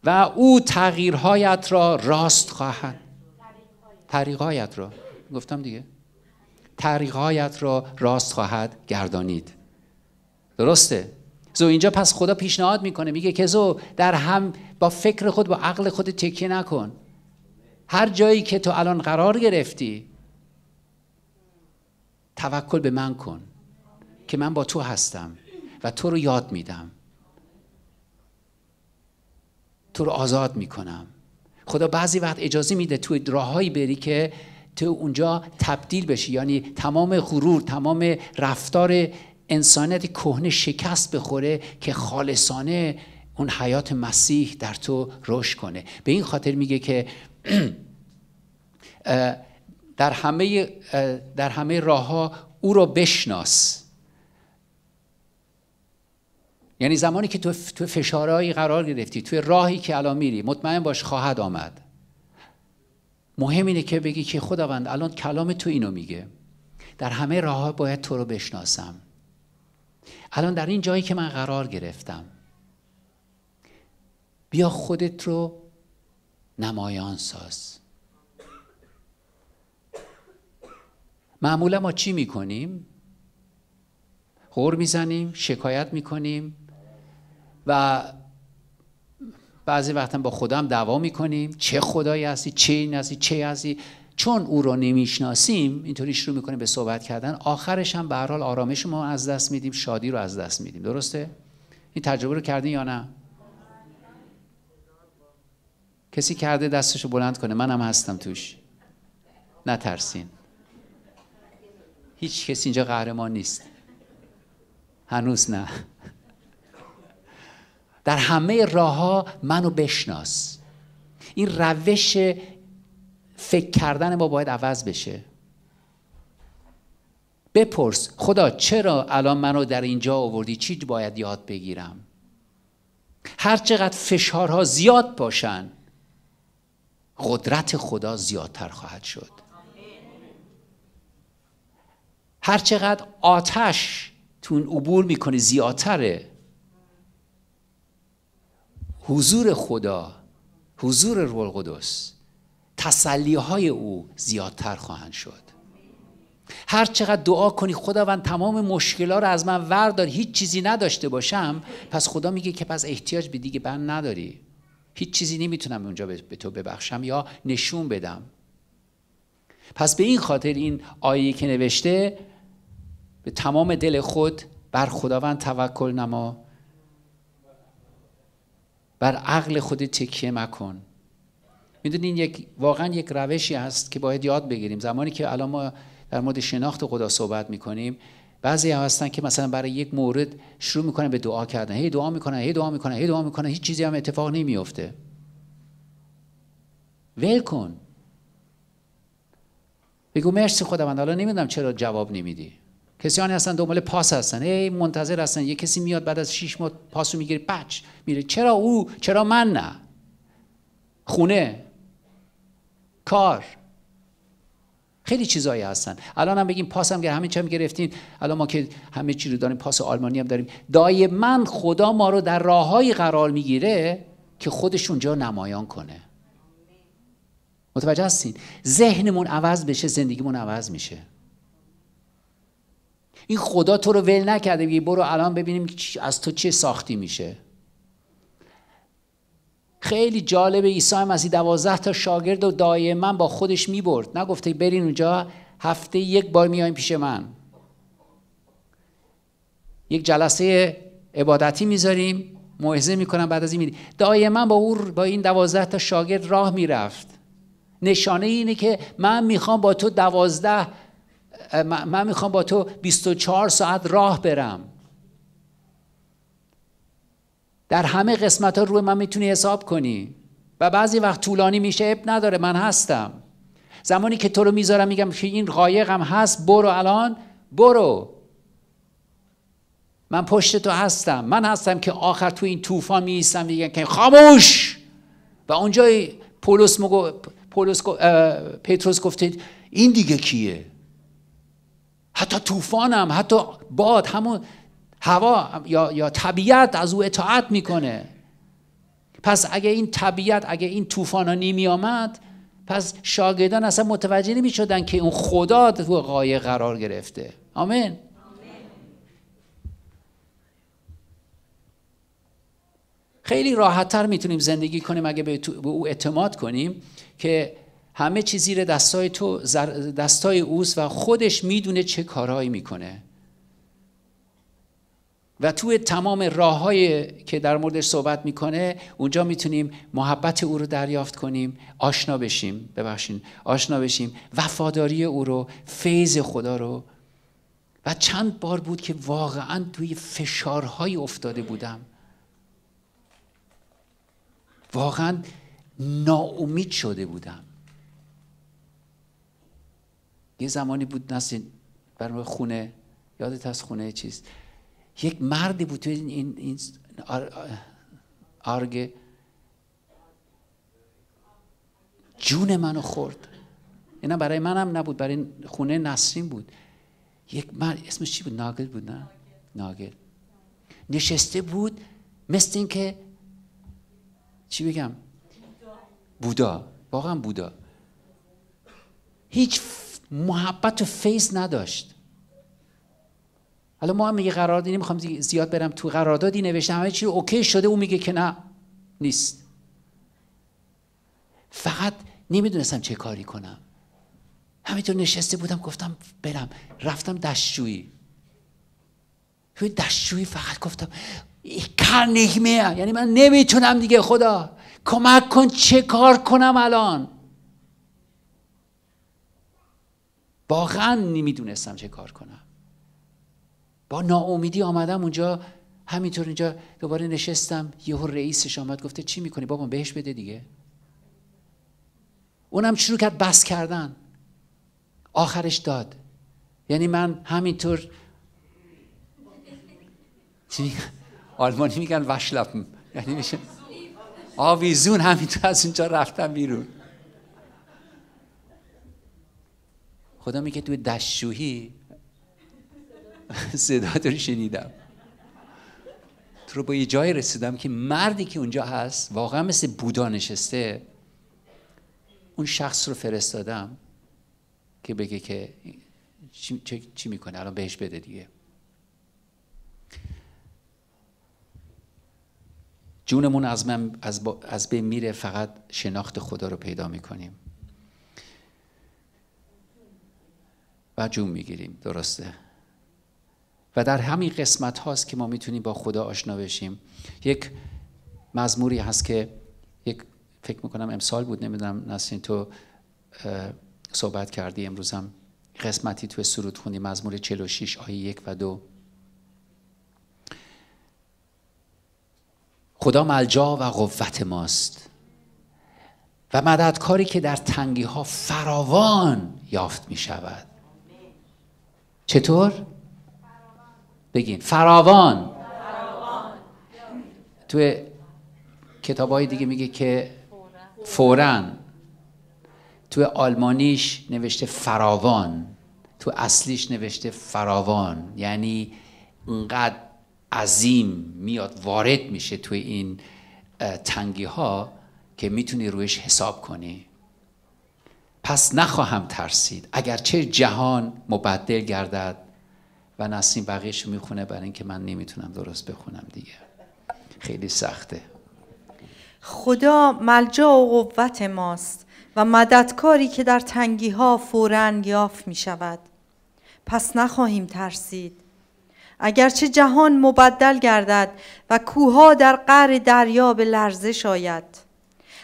و او تغییرهایت را راست خواهد طریقهایت را گفتم دیگه طریقهایت را راست خواهد گردانید درسته زو اینجا پس خدا پیشنهاد میکنه میگه که زو در هم با فکر خود با عقل خود تکیه نکن هر جایی که تو الان قرار گرفتی توکل به من کن که من با تو هستم و تو رو یاد میدم تو رو آزاد میکنم خدا بعضی وقت اجازه میده توی راههایی بری که تو اونجا تبدیل بشی یعنی تمام غرور تمام رفتار انسانیت کهنه شکست بخوره که خالصانه اون حیات مسیح در تو رشد کنه به این خاطر میگه که *clears throat* در همه در همه راه ها او رو بشناس یعنی زمانی که تو تو فشارهایی قرار گرفتی توی راهی که الان میری مطمئن باش خواهد آمد مهم اینه که بگی که خداوند الان کلام تو اینو میگه در همه راه ها باید تو رو بشناسم الان در این جایی که من قرار گرفتم بیا خودت رو نمایان ساز معمولا ما چی میکنیم؟ غور میزنیم شکایت میکنیم و بعضی وقتا با خدا هم دعوا میکنیم چه خدایی هستی چه این هستی چه هستی چون او رو نمیشناسیم اینطوری شروع میکنیم به صحبت کردن آخرش هم به هر حال آرامش ما از دست میدیم شادی رو از دست میدیم درسته این تجربه رو کردین یا نه کسی کرده دستشو بلند کنه منم هستم توش نترسین هیچ کسی اینجا قهرمان نیست هنوز نه در همه راه منو بشناس این روش فکر کردن ما باید عوض بشه بپرس خدا چرا الان منو در اینجا آوردی چی باید یاد بگیرم هر چقدر فشارها زیاد باشن قدرت خدا زیادتر خواهد شد هرچقدر آتش تو عبور میکنه زیادتره حضور خدا حضور روح القدس تسلیه های او زیادتر خواهند شد هر چقدر دعا کنی خداوند تمام مشکلات رو از من وردار هیچ چیزی نداشته باشم پس خدا میگه که پس احتیاج به دیگه بند نداری هیچ چیزی نمیتونم اونجا به تو ببخشم یا نشون بدم پس به این خاطر این آیه که نوشته به تمام دل خود بر خداوند توکل نما بر عقل خود تکیه مکن میدونین یک واقعا یک روشی هست که باید یاد بگیریم زمانی که الان ما در مورد شناخت خدا صحبت میکنیم بعضی هستن که مثلا برای یک مورد شروع میکنن به دعا کردن هی دعا میکنن هی دعا میکنن هی دعا میکنن هیچ چیزی هم اتفاق نمیفته ول کن بگو مرسی من حالا نمیدونم چرا جواب نمیدی کسیانی هستن دنبال پاس هستن هی منتظر هستن یه کسی میاد بعد از 6 ماه پاسو میگیره بچ میره چرا او چرا من نه خونه کار خیلی چیزایی هستن الان هم بگیم پاس هم همه چیم گرفتین الان ما که همه چی رو داریم پاس آلمانی هم داریم من خدا ما رو در راههایی قرار میگیره که خودش اونجا نمایان کنه متوجه هستین ذهنمون عوض بشه زندگیمون عوض میشه این خدا تو رو ول نکرده بگی برو الان ببینیم از تو چه ساختی میشه خیلی جالب عیسی مسیح دوازده تا شاگرد و من با خودش میبرد نگفته برین اونجا هفته یک بار میایم پیش من یک جلسه عبادتی میذاریم موعظه میکنم بعد از این دایه من با او با این دوازده تا شاگرد راه میرفت نشانه اینه که من میخوام با تو دوازده من میخوام با تو 24 ساعت راه برم در همه قسمت ها روی من میتونی حساب کنی و بعضی وقت طولانی میشه اب نداره من هستم زمانی که تو رو میذارم میگم که این قایقم هست برو الان برو من پشت تو هستم من هستم که آخر تو این طوفان میستم میگم که خاموش و اونجای پولس مگو پولس پتروس گفته این دیگه کیه حتی طوفانم حتی باد همون هوا یا, یا طبیعت از او اطاعت میکنه پس اگه این طبیعت اگه این طوفان ها آمد پس شاگردان اصلا متوجه نمی شدن که اون خدا تو قایق قرار گرفته آمین. خیلی خیلی راحتتر میتونیم زندگی کنیم اگه به, او اعتماد کنیم که همه چیزی زیر دستای تو دستای اوست و خودش میدونه چه کارهایی میکنه و توی تمام راه که در موردش صحبت میکنه اونجا میتونیم محبت او رو دریافت کنیم آشنا بشیم ببخشید آشنا بشیم وفاداری او رو فیض خدا رو و چند بار بود که واقعا توی فشارهایی افتاده بودم واقعا ناامید شده بودم یه زمانی بود نسل برای خونه یادت از خونه چیست یک مردی بود توی این, این آرگ جون منو خورد اینا برای منم نبود برای خونه نسرین بود یک مرد اسمش چی بود ناگل بود نه ناگل نشسته بود مثل اینکه چی بگم بودا واقعا بودا هیچ محبت و فیض نداشت حالا ما هم میگه قراردادی نمیخوام زیاد برم تو قراردادی نوشتم همه چی اوکی شده او میگه که نه نیست فقط نمیدونستم چه کاری کنم همینطور نشسته بودم گفتم برم رفتم دستشویی توی دستشویی فقط گفتم کار یعنی من نمیتونم دیگه خدا کمک کن چه کار کنم الان واقعا نمیدونستم چه کار کنم با ناامیدی آمدم اونجا همینطور اینجا دوباره نشستم یهو رئیسش آمد گفته چی میکنی بابا بهش بده دیگه اونم شروع کرد بس کردن آخرش داد یعنی من همینطور چی میگن؟ آلمانی میگن وشلپم یعنی میشه آویزون همینطور از اونجا رفتم بیرون خدا میگه توی دشوهی رو *laughs* شنیدم تو رو با یه جایی رسیدم که مردی که اونجا هست واقعا مثل بودا نشسته اون شخص رو فرستادم که بگه که چی, چی, میکنه الان بهش بده دیگه جونمون از, من از, با از بین میره فقط شناخت خدا رو پیدا میکنیم و جون میگیریم درسته و در همین قسمت هاست که ما میتونیم با خدا آشنا بشیم یک مزموری هست که یک فکر میکنم امسال بود نمیدونم نسرین تو صحبت کردی امروزم قسمتی تو سرود خونی مزمور 46 آیه یک و دو خدا ملجا و قوت ماست و مددکاری که در تنگی ها فراوان یافت می شود چطور؟ بگین فراوان, تو توی کتاب های دیگه میگه که فورا تو آلمانیش نوشته فراوان تو اصلیش نوشته فراوان یعنی انقدر عظیم میاد وارد میشه توی این تنگی ها که میتونی رویش حساب کنی پس نخواهم ترسید اگرچه جهان مبدل گردد و نسیم بقیهش میخونه برای اینکه من نمیتونم درست بخونم دیگه خیلی سخته خدا ملجا و قوت ماست و مددکاری که در تنگی ها فوراً یافت می شود پس نخواهیم ترسید اگرچه جهان مبدل گردد و کوها در قعر دریا به لرزش آید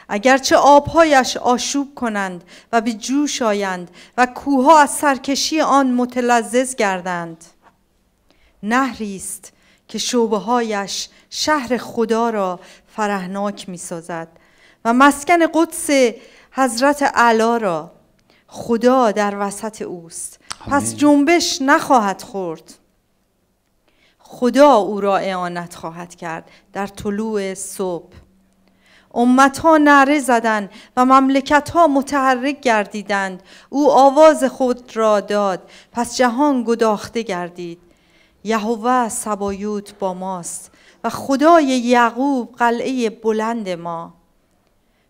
اگرچه آبهایش آشوب کنند و به جوش آیند و کوها از سرکشی آن متلزز گردند نهری است که شعبه شهر خدا را فرهناک می سازد و مسکن قدس حضرت علا را خدا در وسط اوست پس جنبش نخواهد خورد خدا او را اعانت خواهد کرد در طلوع صبح ها نعره زدند و مملکت ها متحرک گردیدند او آواز خود را داد پس جهان گداخته گردید یهوه سبایوت با ماست و خدای یعقوب قلعه بلند ما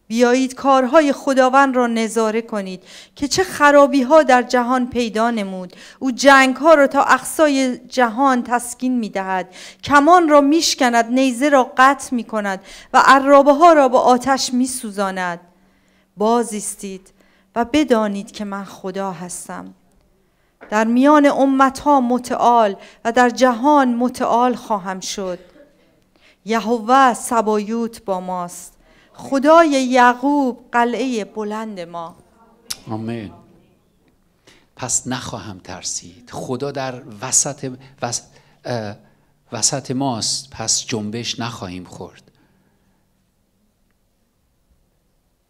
بیایید کارهای خداوند را نظاره کنید که چه خرابی ها در جهان پیدا نمود او جنگ ها را تا اقصای جهان تسکین می دهد کمان را می شکند نیزه را قطع می کند و عرابه ها را به آتش می سوزاند بازیستید و بدانید که من خدا هستم در میان ها متعال و در جهان متعال خواهم شد یهوه سبایوت با ماست خدای یعقوب قلعه بلند ما آمین پس نخواهم ترسید خدا در وسط, وس... وسط ماست پس جنبش نخواهیم خورد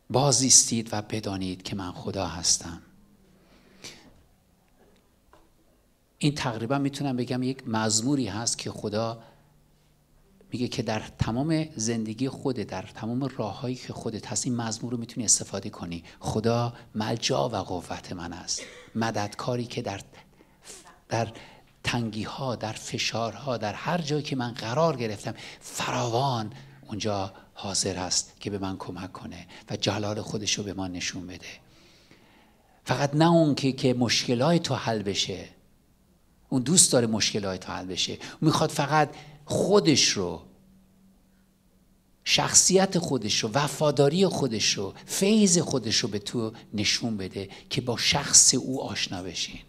بازیستید و بدانید که من خدا هستم این تقریبا میتونم بگم یک مزموری هست که خدا میگه که در تمام زندگی خود در تمام راههایی که خودت هست این مزمور رو میتونی استفاده کنی خدا ملجا و قوت من است مددکاری که در در تنگی ها در فشار ها در هر جایی که من قرار گرفتم فراوان اونجا حاضر هست که به من کمک کنه و جلال خودش رو به من نشون بده فقط نه اون که که تو حل بشه اون دوست داره تو حل بشه میخواد فقط خودش رو شخصیت خودش رو وفاداری خودش رو فیض خودش رو به تو نشون بده که با شخص او آشنا بشین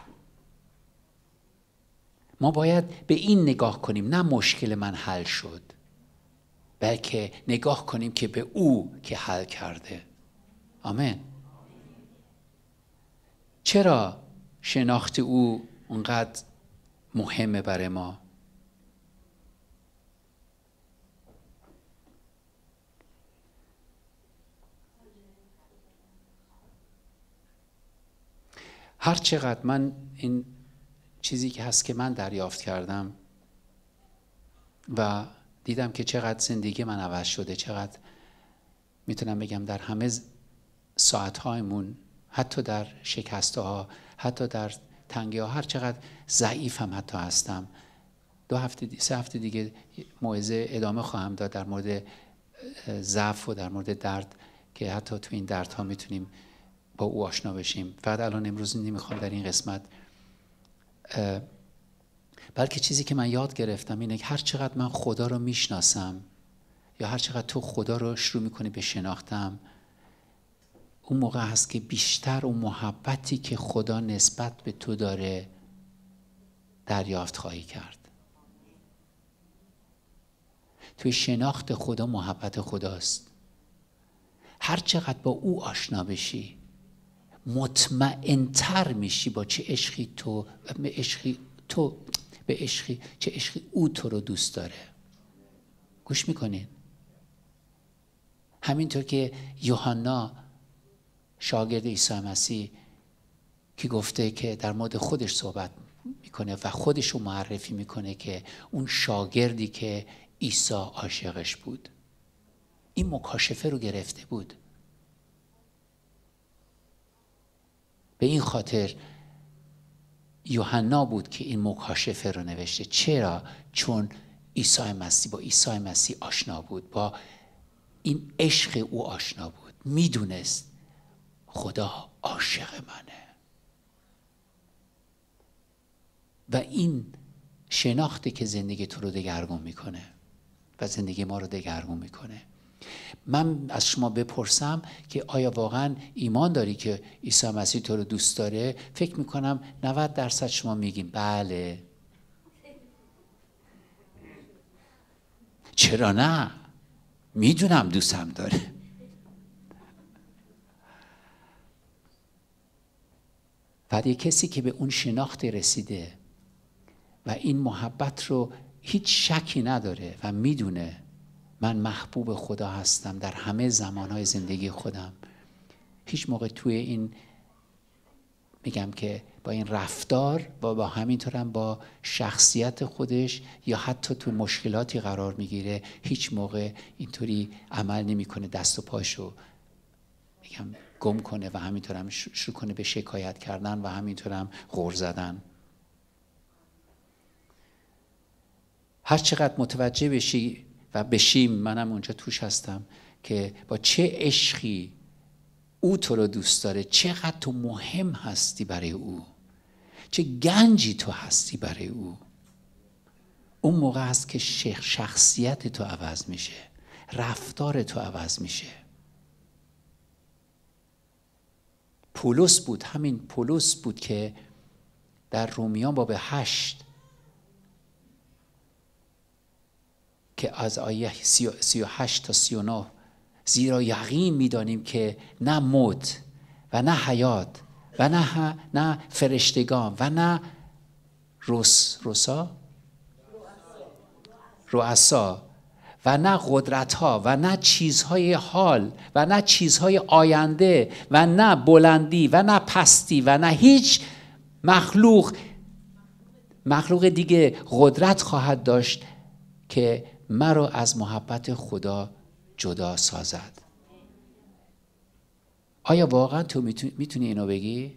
ما باید به این نگاه کنیم نه مشکل من حل شد بلکه نگاه کنیم که به او که حل کرده آمین چرا شناخت او اونقدر مهمه برای ما هر چقدر من این چیزی که هست که من دریافت کردم و دیدم که چقدر زندگی من عوض شده چقدر میتونم بگم در همه ساعتهایمون حتی در شکسته ها حتی در تنگی ها هر چقدر ضعیف هم حتی هستم دو هفته سه هفته دیگه موعظه ادامه خواهم داد در مورد ضعف و در مورد درد که حتی تو این دردها میتونیم با او آشنا بشیم فقط الان امروز نمیخوام در این قسمت بلکه چیزی که من یاد گرفتم اینه که هر چقدر من خدا رو میشناسم یا هر چقدر تو خدا رو شروع میکنی به شناختم اون موقع هست که بیشتر اون محبتی که خدا نسبت به تو داره دریافت خواهی کرد توی شناخت خدا محبت خداست هر چقدر با او آشنا بشی مطمئنتر میشی با چه عشقی تو به عشقی تو به عشقی چه عشقی او تو رو دوست داره گوش میکنین همینطور که یوحنا شاگرد عیسی مسیح که گفته که در مورد خودش صحبت میکنه و خودش رو معرفی میکنه که اون شاگردی که عیسی عاشقش بود این مکاشفه رو گرفته بود به این خاطر یوحنا بود که این مکاشفه رو نوشته چرا چون عیسی مسیح با عیسی مسیح آشنا بود با این عشق او آشنا بود میدونست خدا عاشق منه و این شناخته که زندگی تو رو دگرگون میکنه و زندگی ما رو دگرگون میکنه من از شما بپرسم که آیا واقعا ایمان داری که عیسی مسیح تو رو دوست داره فکر میکنم 90 درصد شما میگیم بله چرا نه میدونم دوستم داره یه کسی که به اون شناخت رسیده و این محبت رو هیچ شکی نداره و میدونه من محبوب خدا هستم در همه زمانهای زندگی خودم هیچ موقع توی این میگم که با این رفتار و با همینطورم با شخصیت خودش یا حتی تو مشکلاتی قرار میگیره هیچ موقع اینطوری عمل نمیکنه دست و پاشو گم کنه و همینطورم هم شروع کنه به شکایت کردن و همینطورم هم غور زدن هر چقدر متوجه بشی و بشیم منم اونجا توش هستم که با چه عشقی او تو رو دوست داره چقدر تو مهم هستی برای او چه گنجی تو هستی برای او اون موقع است که شخصیت تو عوض میشه رفتار تو عوض میشه پولس بود همین پولس بود که در رومیان باب هشت که از آیه سی و هشت تا سی و نه زیرا یقین میدانیم که نه موت و نه حیات و نه, نه فرشتگان و نه روس روسا روسا و نه قدرت ها و نه چیزهای حال و نه چیزهای آینده و نه بلندی و نه پستی و نه هیچ مخلوق مخلوق دیگه قدرت خواهد داشت که مرا از محبت خدا جدا سازد آیا واقعا تو میتونی اینو بگی؟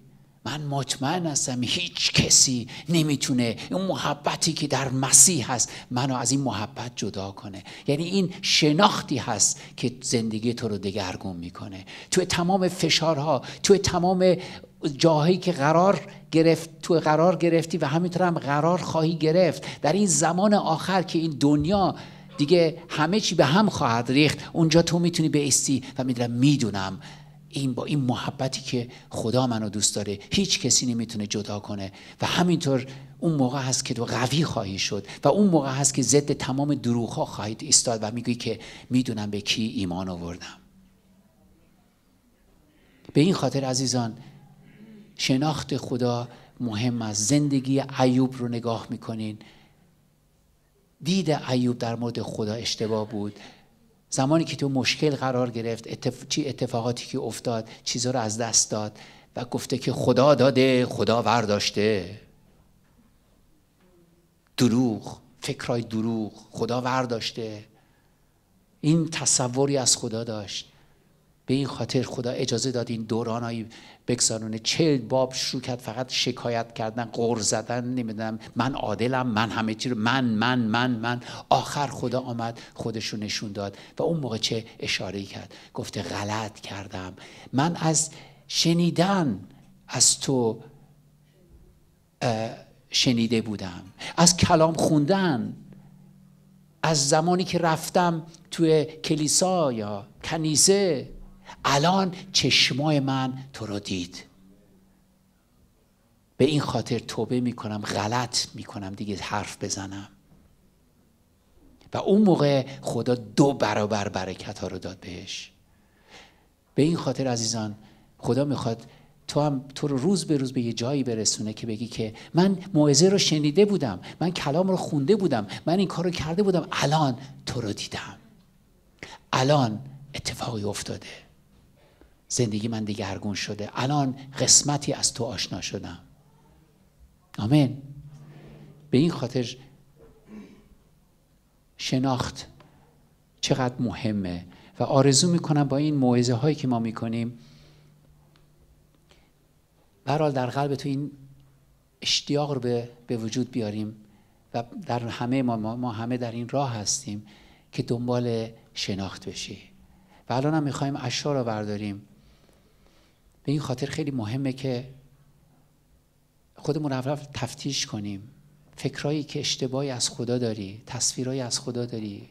من مطمئن هستم هیچ کسی نمیتونه اون محبتی که در مسیح هست منو از این محبت جدا کنه یعنی این شناختی هست که زندگی تو رو دگرگون میکنه توی تمام فشارها توی تمام جاهایی که قرار گرفت تو قرار گرفتی و همینطور هم قرار خواهی گرفت در این زمان آخر که این دنیا دیگه همه چی به هم خواهد ریخت اونجا تو میتونی بیستی و میدونم میدونم این با این محبتی که خدا منو دوست داره هیچ کسی نمیتونه جدا کنه و همینطور اون موقع هست که تو قوی خواهی شد و اون موقع هست که ضد تمام دروغ ها خواهید ایستاد و میگویی که میدونم به کی ایمان آوردم به این خاطر عزیزان شناخت خدا مهم است زندگی ایوب رو نگاه میکنین دید ایوب در مورد خدا اشتباه بود زمانی که تو مشکل قرار گرفت اتف... چی اتفاقاتی که افتاد چیزا رو از دست داد و گفته که خدا داده خدا ورداشته دروغ فکرای دروغ خدا ورداشته این تصوری از خدا داشت به این خاطر خدا اجازه داد این دورانهایی بکسانونه چهل باب شروع کرد فقط شکایت کردن غر زدن نمیدونم من عادلم من همه چی رو من من من من آخر خدا آمد خودش رو نشون داد و اون موقع چه اشاره کرد گفته غلط کردم من از شنیدن از تو شنیده بودم از کلام خوندن از زمانی که رفتم توی کلیسا یا کنیسه الان چشمای من تو را دید به این خاطر توبه میکنم غلط میکنم دیگه حرف بزنم و اون موقع خدا دو برابر برکت ها رو داد بهش به این خاطر عزیزان خدا میخواد تو هم تو رو روز به روز به یه جایی برسونه که بگی که من موعظه رو شنیده بودم من کلام رو خونده بودم من این کار رو کرده بودم الان تو رو دیدم الان اتفاقی افتاده زندگی من دگرگون شده الان قسمتی از تو آشنا شدم آمین به این خاطر شناخت چقدر مهمه و آرزو میکنم با این موعظه هایی که ما میکنیم برال در قلب تو این اشتیاق رو به،, وجود بیاریم و در همه ما, ما همه در این راه هستیم که دنبال شناخت بشی و الان هم میخوایم رو برداریم به این خاطر خیلی مهمه که خودمون اول تفتیش کنیم فکرهایی که اشتباهی از خدا داری تصویرهایی از خدا داری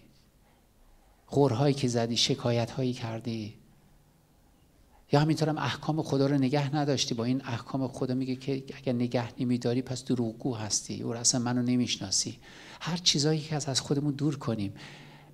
غورهایی که زدی شکایتهایی کردی یا همینطورم احکام خدا رو نگه نداشتی با این احکام خدا میگه که اگر نگه نمیداری پس دروغگو هستی او اصلا منو نمیشناسی هر چیزایی که از خودمون دور کنیم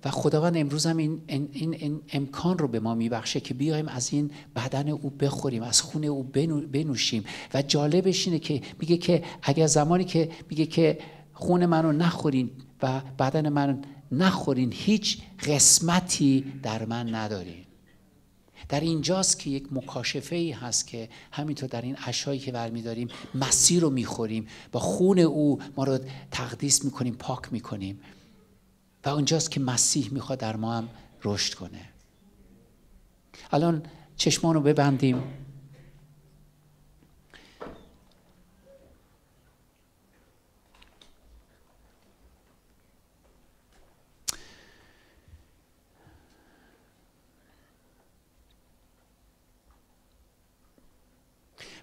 و خداوند امروز هم این, این, این امکان رو به ما میبخشه که بیایم از این بدن او بخوریم از خون او بنوشیم و جالبش اینه که میگه که اگر زمانی که میگه که خون منو نخورین و بدن منو نخورین هیچ قسمتی در من ندارین در اینجاست که یک مکاشفه ای هست که همینطور در این اشایی که برمیداریم مسیر رو میخوریم با خون او ما رو تقدیس میکنیم پاک میکنیم و اونجاست که مسیح میخواد در ما هم رشد کنه الان چشمان رو ببندیم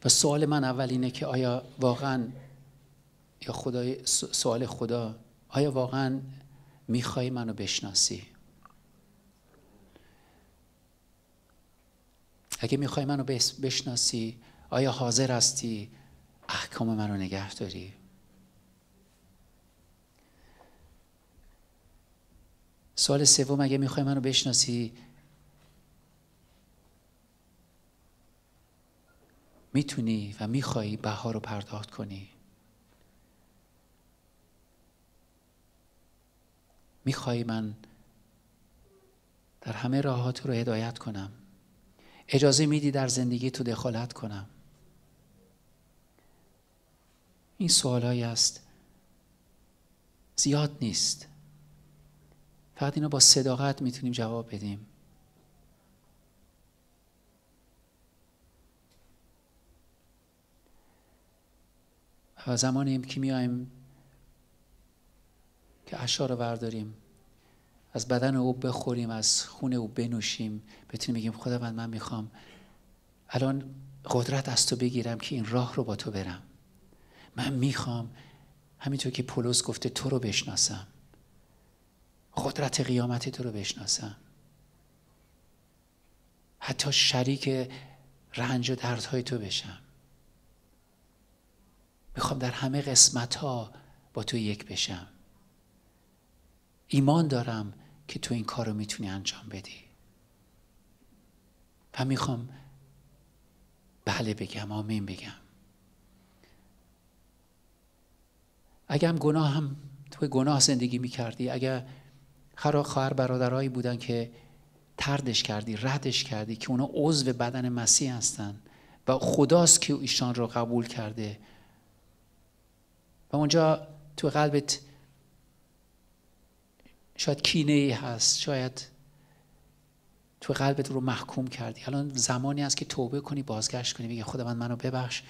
و سوال من اول اینه که آیا واقعا یا خدای سوال خدا آیا واقعا میخوای منو بشناسی اگه میخوای منو بشناسی آیا حاضر هستی احکام منو نگه داری سوال سوم اگه میخوای منو بشناسی میتونی و میخوای بها رو پرداخت کنی میخوای من در همه تو رو هدایت کنم اجازه میدی در زندگی تو دخالت کنم این سوالهایی است زیاد نیست فقط اینو با صداقت میتونیم جواب بدیم و زمانیم که میایم که رو برداریم از بدن او بخوریم از خون او بنوشیم بتونیم بگیم خداوند من میخوام الان قدرت از تو بگیرم که این راه رو با تو برم من میخوام همینطور که پولس گفته تو رو بشناسم قدرت قیامت تو رو بشناسم حتی شریک رنج و دردهای تو بشم میخوام در همه قسمت ها با تو یک بشم ایمان دارم که تو این کار رو میتونی انجام بدی و میخوام بله بگم آمین بگم اگرم گناه هم تو گناه زندگی میکردی اگر خواهر برادرهایی بودن که تردش کردی ردش کردی که اونا عضو بدن مسیح هستن و خداست که ایشان رو قبول کرده و اونجا تو قلبت شاید کینه ای هست شاید تو قلبت رو محکوم کردی الان زمانی است که توبه کنی بازگشت کنی میگه خدا من منو ببخش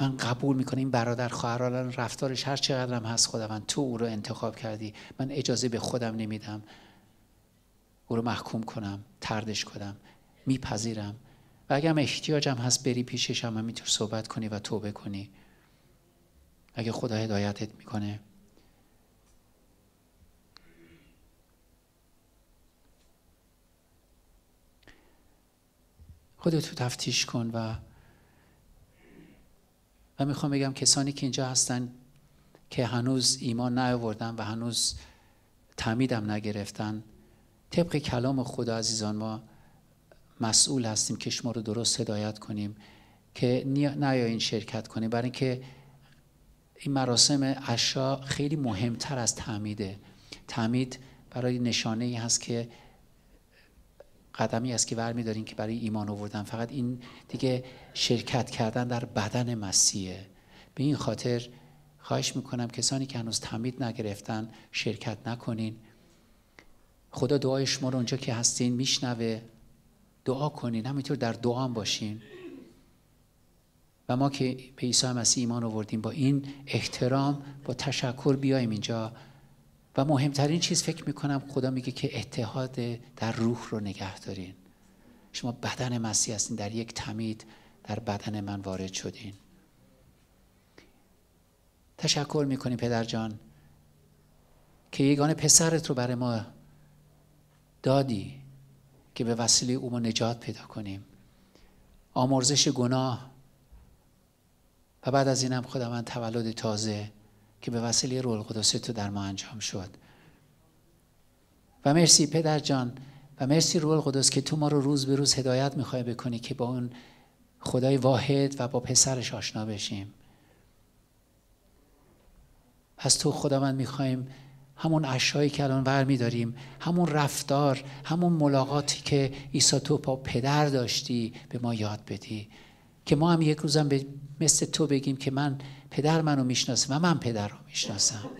من قبول میکنم این برادر خواهر الان رفتارش هر چقدرم هست خداوند تو او رو انتخاب کردی من اجازه به خودم نمیدم او رو محکوم کنم تردش کنم میپذیرم و اگرم احتیاجم هست بری پیشش هم میتونی صحبت کنی و توبه کنی اگه خدا هدایتت میکنه خودتو تفتیش کن و و میخوام بگم کسانی که اینجا هستن که هنوز ایمان نیاوردن و هنوز تعمیدم نگرفتن طبق کلام خدا عزیزان ما مسئول هستیم که شما رو درست هدایت کنیم که این شرکت کنیم برای اینکه این مراسم عشا خیلی مهمتر از تعمیده تعمید برای نشانه ای هست که قدمی است که برمیدارین که برای ایمان آوردن فقط این دیگه شرکت کردن در بدن مسیحه به این خاطر خواهش میکنم کسانی که هنوز تمید نگرفتن شرکت نکنین خدا دعای شما رو اونجا که هستین میشنوه دعا کنین همینطور در دعا باشین و ما که به عیسی مسیح ایمان آوردیم با این احترام با تشکر بیایم اینجا و مهمترین چیز فکر میکنم خدا میگه که اتحاد در روح رو نگه دارین شما بدن مسیح هستین در یک تمید در بدن من وارد شدین تشکر میکنیم پدر جان که یگانه پسرت رو برای ما دادی که به وسیله او ما نجات پیدا کنیم آمرزش گناه و بعد از اینم خدا من تولد تازه که به وسیله روح القدس تو در ما انجام شد و مرسی پدر جان و مرسی روح القدس که تو ما رو روز به روز هدایت میخوای بکنی که با اون خدای واحد و با پسرش آشنا بشیم از تو خداوند میخوایم همون اشیایی که الان ور میداریم همون رفتار همون ملاقاتی که عیسی تو با پدر داشتی به ما یاد بدی که ما هم یک روزم به مثل تو بگیم که من پدر منو میشناسه و من پدر رو میشناسم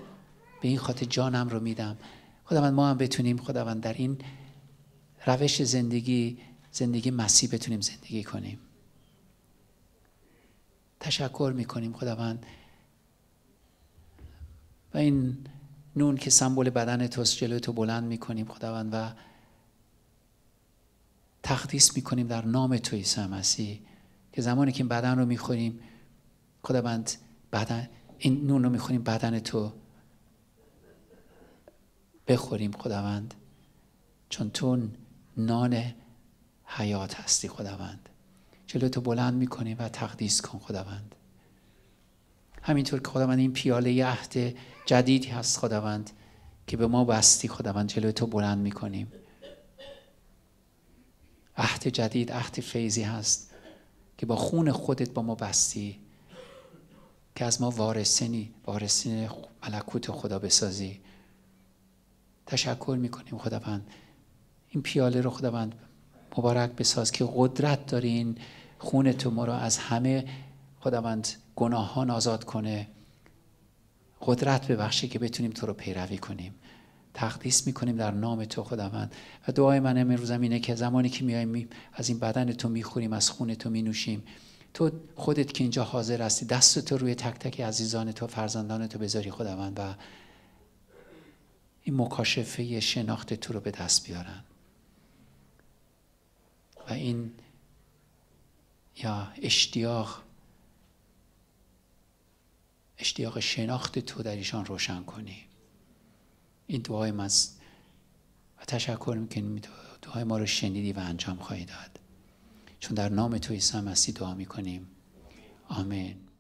به این خاطر جانم رو میدم خداوند ما هم بتونیم خداوند در این روش زندگی زندگی مسیح بتونیم زندگی کنیم تشکر میکنیم خداوند و این نون که سمبل بدن توست جلوی تو بلند میکنیم خداوند و تقدیس میکنیم در نام تو عیسی مسیح که زمانی که این بدن رو میخوریم خداوند بدن این نون رو میخوریم بدن تو بخوریم خداوند چون تو نان حیات هستی خداوند جلو تو بلند میکنیم و تقدیس کن خداوند همینطور که خداوند این پیاله عهد جدیدی هست خداوند که به ما بستی خداوند جلو تو بلند میکنیم عهد جدید عهد فیضی هست که با خون خودت با ما بستی که از ما وارسینی، وارثین ملکوت خدا بسازی تشکر میکنیم خداوند این پیاله رو خداوند مبارک بساز که قدرت دارین خون تو ما رو از همه خداوند گناهان آزاد کنه قدرت ببخشه که بتونیم تو رو پیروی کنیم تقدیس میکنیم در نام تو خداوند و دعای من روزم اینه که زمانی که میایم از این بدن تو میخوریم از خون تو مینوشیم تو خودت که اینجا حاضر هستی دست تو روی تک تک عزیزان تو فرزندان تو بذاری خداوند و این مکاشفه شناخت تو رو به دست بیارن و این یا اشتیاق اشتیاق شناخت تو در ایشان روشن کنی این دعای من و تشکر میکنیم دعای ما رو شنیدی و انجام خواهی داد چون در نام تو عیسی مسیح دعا میکنیم آمین